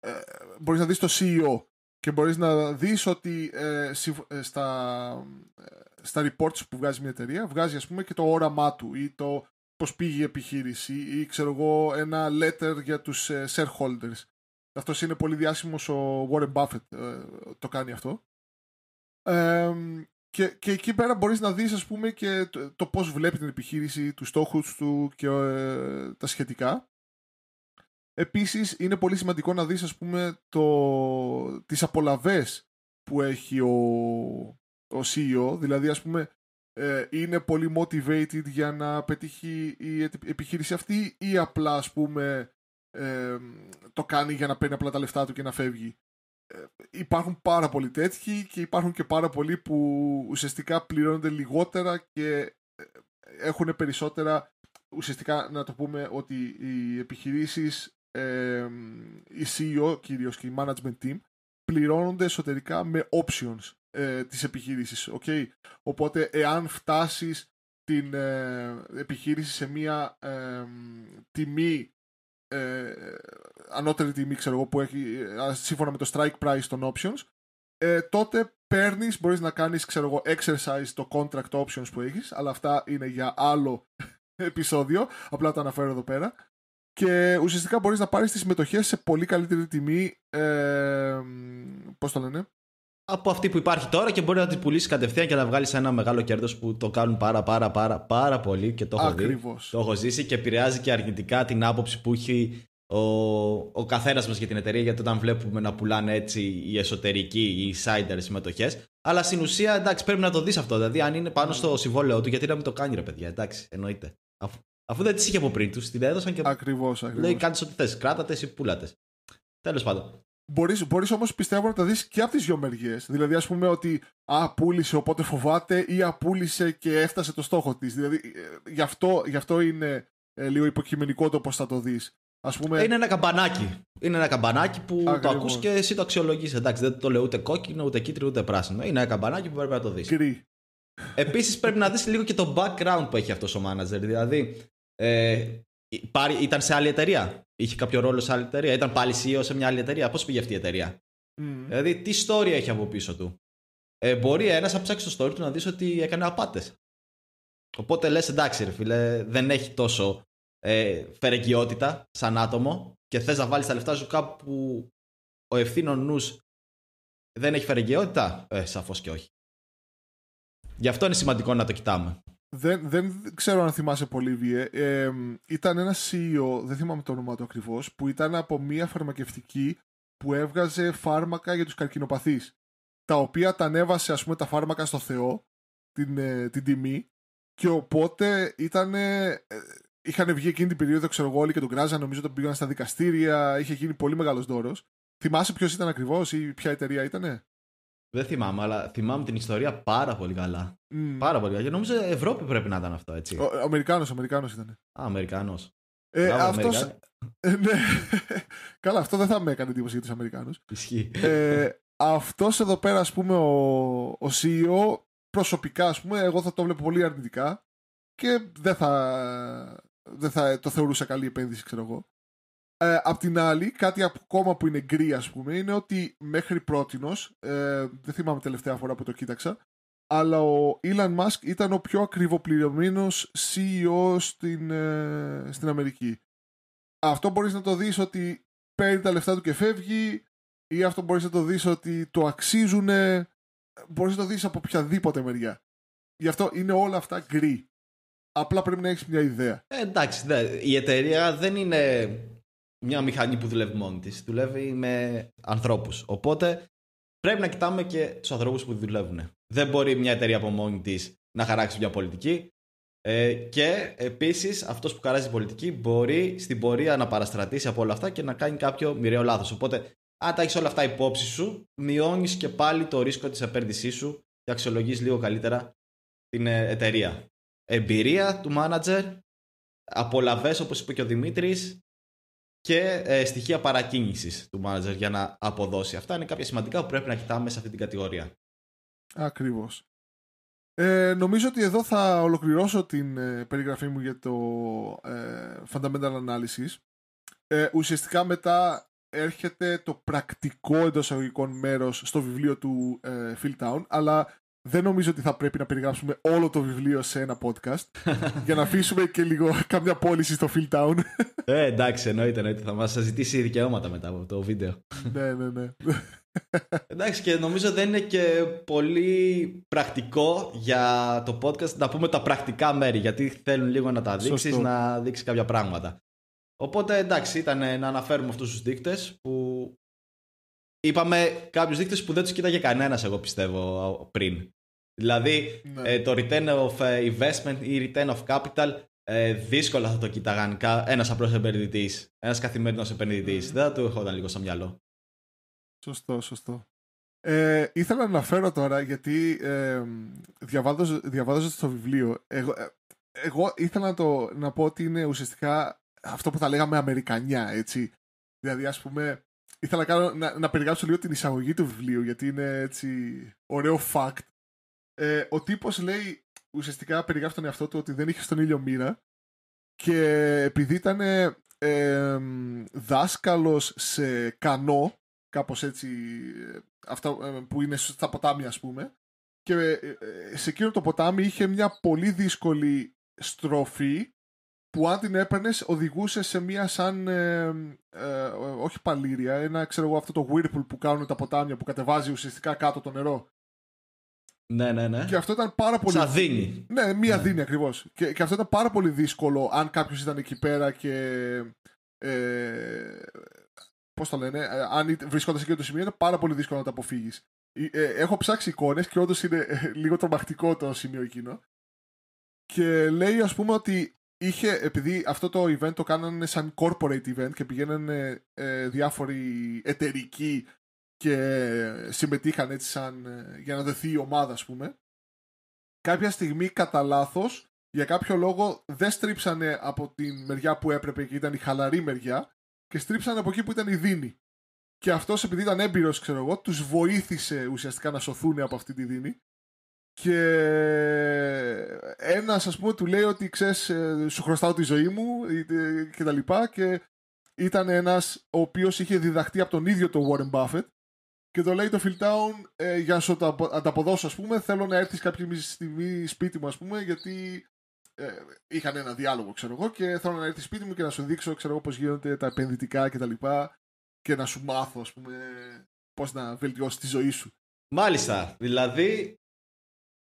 Ε, μπορείς να δεις το CEO και μπορείς να δεις ότι ε, ε στα, ε, στα reports που βγάζει μια εταιρεία βγάζει ας πούμε και το όραμά του ή το πώς πήγε η το πω ή ξέρω εγώ ένα letter για τους ε, shareholders. αυτός είναι πολύ διάσημος ο Warren Buffett το κάνει αυτό. και, και εκεί πέρα μπορείς να δεις ας πούμε και το, το πώς βλέπει την επιχείρηση, τους στόχους του και τα σχετικά. Επίσης, είναι πολύ σημαντικό να δεις, ας πούμε, το... τις απολαυέ που έχει ο, ο CEO. Δηλαδή, ας πούμε, ε, είναι πολύ motivated για να πετύχει η επιχείρηση αυτή ή απλά, ας πούμε, το κάνει για να παίρνει απλά τα λεφτά του και να φεύγει. Ε, υπάρχουν πάρα πολλοί τέτοιοι και υπάρχουν και πάρα πολλοί που ουσιαστικά πληρώνονται λιγότερα και ε, έχουν περισσότερα ουσιαστικά να το πούμε ότι οι επιχειρήσεις η CEO κυρίως και η management team πληρώνονται εσωτερικά με options ε, της επιχείρησης. Okay? Οπότε εάν φτάσεις την ε, επιχείρηση σε μια τιμή ε, ανώτερη τιμή ξέρω εγώ που έχει ε, σύμφωνα με το strike price των options τότε παίρνεις, μπορείς να κάνεις ξέρω exercise το contract options που έχεις αλλά αυτά είναι για άλλο επεισόδιο, απλά το αναφέρω εδώ πέρα και ουσιαστικά μπορείς να πάρεις τις συμμετοχές σε πολύ καλύτερη τιμή, ε, πώς το λένε, από αυτή που υπάρχει τώρα και μπορεί να την πουλήσεις κατευθείαν και να βγάλεις ένα μεγάλο κέρδος που το κάνουν πάρα πάρα πάρα πάρα πολύ και το έχω δει. Το έχω ζήσει και επηρεάζει και αρνητικά την άποψη που έχει ο, ο καθένας μας για την εταιρεία. Γιατί όταν βλέπουμε να πουλάνε έτσι οι εσωτερικοί, οι insider συμμετοχές. Αλλά στην ουσία εντάξει πρέπει να το δεις αυτό. Δηλαδή αν είναι πάνω στο συμβόλαιό του, γιατί να μην το κάνει ρε παιδιά. Εντάξει, εννοείται. Αφού δεν τις είχε από πριν τους, την έδωσαν και. Ακριβώς, ακριβώ. Λέει κάνει ό,τι θες. Κράτατε ή πουλάτε. Τέλος πάντων. Μπορείς μπορείς πιστεύω να τα δεις και από τις δυο μεριές. Δηλαδή ας πούμε ότι α, πούλησε οπότε φοβάται ή α, πούλησε και έφτασε το στόχο της. Δηλαδή ε, γι, αυτό, γι' αυτό είναι ε, λίγο υποκειμενικό το πώς θα το δεις. πούμε... Ε, είναι ένα καμπανάκι. Είναι ένα καμπανάκι που Ακριβώς. το ακούς και εσύ το αξιολογείς. Εντάξει δεν το λέω ούτε κόκκινο, ούτε κίτρινο, ούτε πράσινο. Είναι ένα καμπανάκι που πρέπει να το δεις. Επίσης πρέπει να δεις λίγο και το background που έχει αυτός ο manager. Δηλαδή ε, ήταν σε άλλη εταιρεία. Είχε κάποιο ρόλο σε άλλη εταιρεία. Ήταν πάλι CEO σε μια άλλη εταιρεία. Πώς πήγε αυτή η εταιρεία. Δηλαδή, τι story έχει από πίσω του. Ε, μπορεί ένας να ψάξει το story του να δεις ότι έκανε απάτες. Οπότε λες, εντάξει, ρε φίλε, δεν έχει τόσο ε, σαν άτομο και θες να βάλεις τα λεφτά σου κάπου ο ευθύνων νους δεν έχει φερεγγιότητα. Ε, σαφώς και όχι. Γι' αυτό είναι σημαντικό να το κοιτάμε. Δεν, δεν ξέρω αν θυμάσαι πολύ, Βιέ. Ε, ήταν ένα CEO, δεν θυμάμαι το όνομά του ακριβώς, που ήταν από μια φαρμακευτική που έβγαζε φάρμακα για τους καρκινοπαθείς. Τα οποία τα ανέβασε, ας πούμε, τα φάρμακα στο Θεό, την, ε, την τιμή. Και οπότε ήταν. Ε, είχαν βγει εκείνη την περίοδο, ξέρω εγώ, όλοι και τον κράζαν. Νομίζω ότι πήγαν στα δικαστήρια. Είχε γίνει πολύ μεγάλος δώρος. Θυμάσαι ποιος ήταν ακριβώς ή ποια εταιρεία ήταν. Δεν θυμάμαι, αλλά θυμάμαι την ιστορία πάρα πολύ καλά. Πάρα πολύ καλά. Και νομίζω Ευρώπη πρέπει να ήταν αυτό, έτσι. Ο Αμερικάνος, Αμερικάνος ήταν. Α, Αμερικάνος. Ε, ε, ναι. καλά, αυτό δεν θα με έκανε εντύπωση για τους Αμερικάνους. Ισχύει. Ε, αυτός εδώ πέρα, ας πούμε, ο, ο CEO, προσωπικά, ας πούμε, εγώ θα το βλέπω πολύ αρνητικά και δεν θα, δεν θα το θεωρούσα καλή επένδυση, ξέρω εγώ. Ε, απ' την άλλη, κάτι ακόμα που είναι γκρι, ας πούμε, είναι ότι μέχρι πρώτη ε, δεν θυμάμαι τελευταία φορά που το κοίταξα, αλλά ο Elon Musk ήταν ο πιο ακριβοπληρωμένος CEO στην, ε, στην Αμερική. Αυτό μπορείς να το δεις ότι παίρνει τα λεφτά του και φεύγει ή αυτό μπορείς να το δεις ότι το αξίζουν μπορείς να το δεις από οποιαδήποτε μεριά. Γι' αυτό είναι όλα αυτά γκρι. Απλά πρέπει να έχεις μια ιδέα. Ε, εντάξει, η εταιρεία δεν είναι μια μηχανή που δουλεύει μόνη της. Δουλεύει με ανθρώπους. Οπότε πρέπει να κοιτάμε και τους ανθρώπους που δουλεύουν. Δεν μπορεί μια εταιρεία από μόνη της να χαράξει μια πολιτική. Ε, και επίσης αυτός που χαράζει πολιτική μπορεί στην πορεία να παραστρατήσει από όλα αυτά και να κάνει κάποιο μοιραίο λάθος. Οπότε, αν τα έχεις όλα αυτά υπόψη σου, μειώνεις και πάλι το ρίσκο της επένδυσής σου και αξιολογείς λίγο καλύτερα την ε, εταιρεία. Εμπειρία του manager, απολαυές όπως είπε και ο Δημήτρης, και ε, στοιχεία παρακίνησης του manager για να αποδώσει. Αυτά είναι κάποια σημαντικά που πρέπει να κοιτάμε σε αυτή την κατηγορία. Ακριβώς. Ε, νομίζω ότι εδώ θα ολοκληρώσω την ε, περιγραφή μου για το ε, Fundamental Analysis. ουσιαστικά μετά έρχεται το πρακτικό εντός μέρος στο βιβλίο του Phil Town, αλλά δεν νομίζω ότι θα πρέπει να περιγράψουμε όλο το βιβλίο σε ένα podcast. για να αφήσουμε και λίγο κάποια πώληση στο Field Town. Ε, εντάξει, εννοείται, εννοείται. Θα μας ζητήσει δικαιώματα μετά από το βίντεο. ναι, ναι, ναι. Εντάξει και νομίζω δεν είναι και πολύ πρακτικό για το podcast να πούμε τα πρακτικά μέρη γιατί θέλουν λίγο να τα δείξεις να δείξεις κάποια πράγματα. Οπότε εντάξει ήταν να αναφέρουμε αυτούς τους δείκτες που είπαμε κάποιους δείκτες που δεν τους κοίταγε κανένας εγώ πιστεύω πριν. Δηλαδή ναι. ε, το return of ε, investment ή return of capital ε, δύσκολα θα το κοίταγαν ένας απλός επενδυτής, ένας καθημερινός επενδυτής. Mm. Ναι. Δεν θα έχω όταν λίγο στο μυαλό. Σωστό, σωστό. Ε, ήθελα να αναφέρω τώρα γιατί ε, διαβάζοντας το βιβλίο, εγώ, εγώ ήθελα να, το, να πω ότι είναι ουσιαστικά αυτό που θα λέγαμε Αμερικανιά, έτσι. Δηλαδή, ας πούμε, ήθελα να, κάνω, να, να περιγράψω λίγο την εισαγωγή του βιβλίου, γιατί είναι έτσι ωραίο fact ε, ο τύπος λέει ουσιαστικά περιγράφει τον εαυτό του ότι δεν είχε στον ήλιο μοίρα και επειδή ήταν ε, δάσκαλος σε κανό, κάπως έτσι, ε, αυτά ε, που είναι στα ποτάμια ας πούμε, και ε, σε εκείνο το ποτάμι είχε μια πολύ δύσκολη στροφή που αν την έπαιρνες οδηγούσε σε μια σαν, όχι παλήρια, ένα ξέρω εγώ αυτό το whirlpool που κάνουν τα ποτάμια που κατεβάζει ουσιαστικά κάτω το νερό. Ναι, ναι, ναι. Και αυτό ήταν πάρα πολύ. δίνει. Ναι, μία ναι. δίνει ακριβώς. Και, και αυτό ήταν πάρα πολύ δύσκολο αν κάποιος ήταν εκεί πέρα και. Ε, Πώς το λένε, ε, αν βρισκόταν σε εκείνο το σημείο, είναι πάρα πολύ δύσκολο να το αποφύγεις. Ε, ε, έχω ψάξει εικόνες και όντως είναι ε, λίγο τρομακτικό το σημείο εκείνο. Και λέει, ας πούμε, ότι είχε, επειδή αυτό το event το κάνανε σαν corporate event και πηγαίνανε διάφοροι εταιρικοί και συμμετείχαν έτσι σαν, ε, για να δεθεί η ομάδα ας πούμε κάποια στιγμή κατά λάθος, για κάποιο λόγο δεν στρίψανε από τη μεριά που έπρεπε και ήταν η χαλαρή μεριά και στρίψανε από εκεί που ήταν η δίνη και αυτός επειδή ήταν έμπειρος ξέρω εγώ τους βοήθησε ουσιαστικά να σωθούν από αυτή τη δίνη και ένας ας πούμε του λέει ότι ξέρεις, ε, σου χρωστάω τη ζωή μου ε, και και ήταν ένας ο οποίος είχε διδαχτεί από τον ίδιο τον Warren Buffett και το λέει το Filtown ε, για να σου τα ανταποδώσω, ας πούμε. Θέλω να έρθεις κάποια στιγμή σπίτι μου, ας πούμε, γιατί ε, είχαν ένα διάλογο, ξέρω εγώ, και θέλω να έρθεις σπίτι μου και να σου δείξω, ξέρω εγώ, πώς γίνονται τα επενδυτικά κτλ. Και, και, να σου μάθω, ας πούμε, πώς να βελτιώσεις τη ζωή σου. Μάλιστα. Δηλαδή,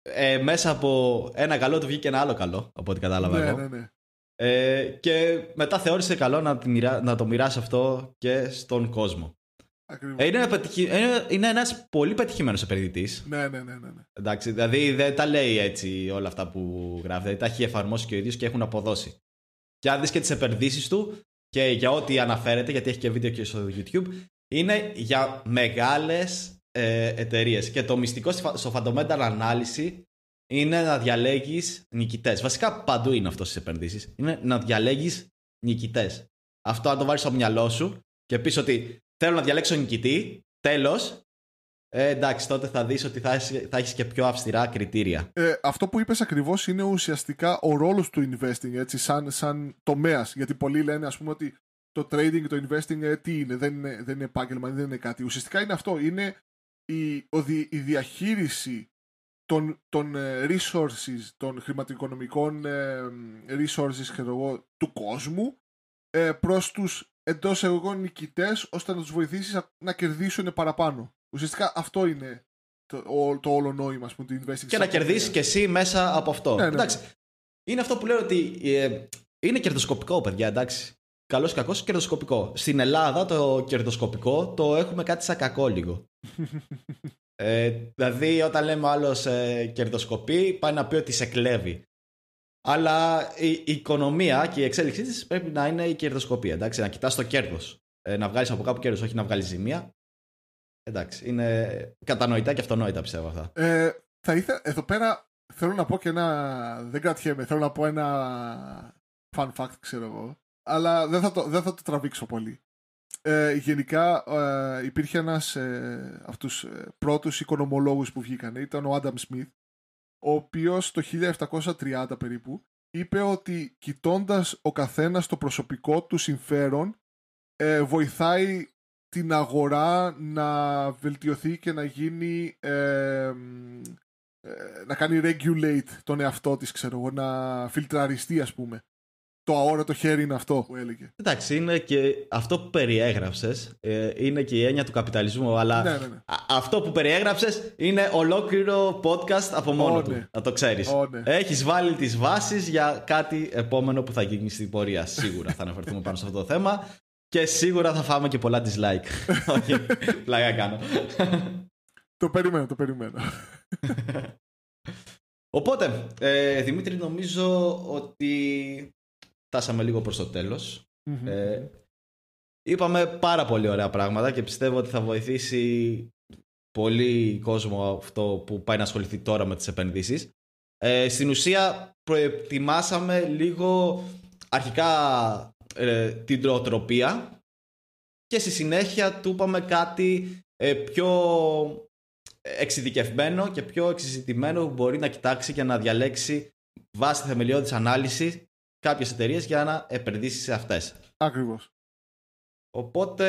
ε, μέσα από ένα καλό του βγήκε ένα άλλο καλό, από ό,τι κατάλαβα ναι, εγώ. Ναι, ναι. Ε, και μετά θεώρησε καλό να, να το μοιράσει αυτό και στον κόσμο. Ε, είναι, πετυχη... Ε, είναι ένας πολύ πετυχημένος επενδυτής. Ναι, ναι, ναι, ναι, ναι, Εντάξει, δηλαδή δεν τα λέει έτσι όλα αυτά που γράφει. Δηλαδή, τα έχει εφαρμόσει και ο ίδιος και έχουν αποδώσει. Και αν δεις και τις επενδύσεις του και για ό,τι αναφέρεται, γιατί έχει και βίντεο και στο YouTube, είναι για μεγάλες ε, εταιρείες. Και το μυστικό στο fundamental ανάλυση είναι να διαλέγεις νικητές. Βασικά παντού είναι αυτό στις επενδύσεις. Είναι να διαλέγεις νικητές. Αυτό αν το βάλεις στο μυαλό σου και πεις ότι θέλω να διαλέξω νικητή, τέλος, ε, εντάξει, τότε θα δεις ότι θα, έχεις έχεις και πιο αυστηρά κριτήρια. Ε, αυτό που είπες ακριβώς είναι ουσιαστικά ο ρόλος του investing, έτσι, σαν, σαν τομέας. Γιατί πολλοί λένε, ας πούμε, ότι το trading, το investing, ε, τι είναι, δεν είναι, δεν επάγγελμα, δεν είναι κάτι. Ουσιαστικά είναι αυτό, είναι η, η διαχείριση των, των ε, resources, των χρηματοοικονομικών ε, resources, του κόσμου, προς τους εντός εγώ νικητές ώστε να τους βοηθήσεις να κερδίσουν παραπάνω. Ουσιαστικά αυτό είναι το, το όλο νόημα πούμε, του investing. Και να κερδίσεις και εσύ μέσα από αυτό. Ναι, ναι, ναι, Εντάξει. Είναι αυτό που λέω ότι ε, είναι κερδοσκοπικό, παιδιά. Εντάξει. Καλός ή κακός, κερδοσκοπικό. Στην Ελλάδα το κερδοσκοπικό το έχουμε κάτι σαν κακό λίγο. ε, δηλαδή, όταν λέμε άλλος ε, κερδοσκοπεί, πάει να πει ότι σε κλέβει. Αλλά η οικονομία και η εξέλιξή της πρέπει να είναι η κερδοσκοπία. Εντάξει, να κοιτάς το κέρδος. Ε, να βγάλεις από κάπου κέρδος, όχι να βγάλεις ζημία. Εντάξει, είναι κατανοητά και αυτονόητα πιστεύω αυτά. Ε, θα ήθελα, εδώ πέρα θέλω να πω και ένα. Δεν κρατιέμαι, θέλω να πω ένα fun fact, ξέρω εγώ. Αλλά δεν θα το, δεν θα το τραβήξω πολύ. Ε, γενικά ε, υπήρχε ένας ε, από τους πρώτους οικονομολόγους που βγήκαν ήταν ο Άνταμ Σμιθ ο οποίος το 1730 περίπου είπε ότι κοιτώντας ο καθένας το προσωπικό του συμφέρον ε, βοηθάει την αγορά να βελτιωθεί και να γίνει ε, ε, να κάνει regulate τον εαυτό της, ξέρω εγώ, να φιλτραριστεί ας πούμε το αόρατο χέρι είναι αυτό που έλεγε. Εντάξει, είναι και αυτό που περιέγραψες. Ε, είναι και η έννοια του καπιταλισμού. Αλλά ναι, ναι, ναι. αυτό που περιέγραψες είναι ολόκληρο podcast από μόνο του. Να το ξέρεις. Oh, Έχεις βάλει τις βάσεις για κάτι επόμενο που θα γίνει στην πορεία. Σίγουρα θα αναφερθούμε πάνω σε αυτό το θέμα. Και σίγουρα θα φάμε και πολλά dislike. Όχι, πλάκα κάνω. το περιμένω, το περιμένω. Οπότε, ε, Δημήτρη, νομίζω ότι φτάσαμε λίγο προς το τελος ε, είπαμε πάρα πολύ ωραία πράγματα και πιστεύω ότι θα βοηθήσει πολύ κόσμο αυτό που πάει να ασχοληθεί τώρα με τις επενδύσεις. Ε, στην ουσία προετοιμάσαμε λίγο αρχικά ε, την τροτροπία και στη συνέχεια του είπαμε κάτι ε, πιο εξειδικευμένο και πιο εξειδικευμένο που μπορεί να κοιτάξει και να διαλέξει βάσει θεμελιώδης ανάλυσης κάποιες εταιρείες για να επενδύσεις σε αυτές. Ακριβώς. Οπότε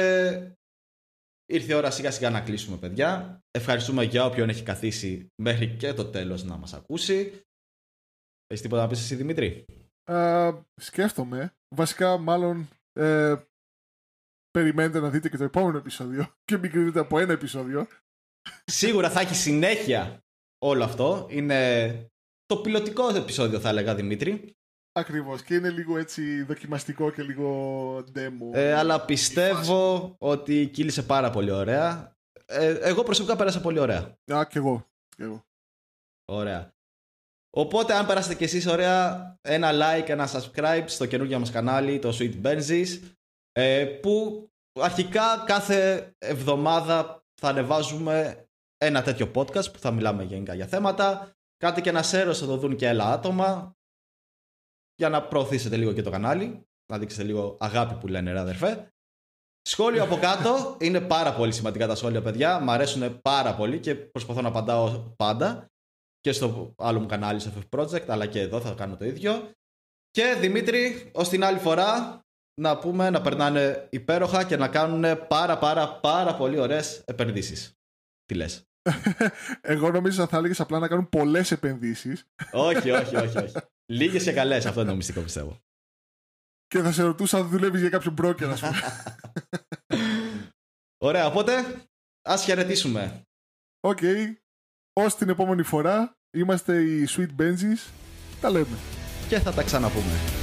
ήρθε η ώρα σιγά σιγά να κλείσουμε παιδιά. Ευχαριστούμε για όποιον έχει καθίσει μέχρι και το τέλος να μας ακούσει. Έχεις τίποτα να πεις εσύ Δημήτρη? Ε, σκέφτομαι. Βασικά μάλλον ε, περιμένετε να δείτε και το επόμενο επεισόδιο και μην κρίνετε από ένα επεισόδιο. Σίγουρα θα έχει συνέχεια όλο αυτό. Είναι το πιλωτικό επεισόδιο θα έλεγα Δημήτρη. Ακριβώς και είναι λίγο έτσι δοκιμαστικό και λίγο demo. Ε, αλλά πιστεύω ότι κύλησε πάρα πολύ ωραία. Ε, εγώ προσωπικά πέρασα πολύ ωραία. Α, και εγώ. Και εγώ. Ωραία. Οπότε αν περάσετε κι εσείς ωραία, ένα like, ένα subscribe στο καινούργιο μας κανάλι, το Sweet Benzies, ε, που αρχικά κάθε εβδομάδα θα ανεβάζουμε ένα τέτοιο podcast που θα μιλάμε γενικά για θέματα. Κάτι και ένα share θα το δουν και άλλα άτομα για να προωθήσετε λίγο και το κανάλι, να δείξετε λίγο αγάπη που λένε ρε αδερφέ. Σχόλιο από κάτω. Είναι πάρα πολύ σημαντικά τα σχόλια, παιδιά. Μ' αρέσουν πάρα πολύ και προσπαθώ να απαντάω πάντα και στο άλλο μου κανάλι, στο FF Project, αλλά και εδώ θα κάνω το ίδιο. Και Δημήτρη, ως την άλλη φορά, να πούμε να περνάνε υπέροχα και να κάνουν πάρα πάρα πάρα πολύ ωραίες επενδύσεις. Τι λες. Εγώ νομίζω θα έλεγες απλά να κάνουν πολλές επενδύσεις. όχι, όχι, όχι, όχι. Λίγες και καλές. Αυτό είναι το μυστικό πιστεύω. Και θα σε ρωτούσα αν δουλεύεις για κάποιο broker, ας πούμε. Ωραία, οπότε ας χαιρετήσουμε. Οκ. Okay. Ως την επόμενη φορά είμαστε οι Sweet Benzies. Τα λέμε. Και θα τα ξαναπούμε.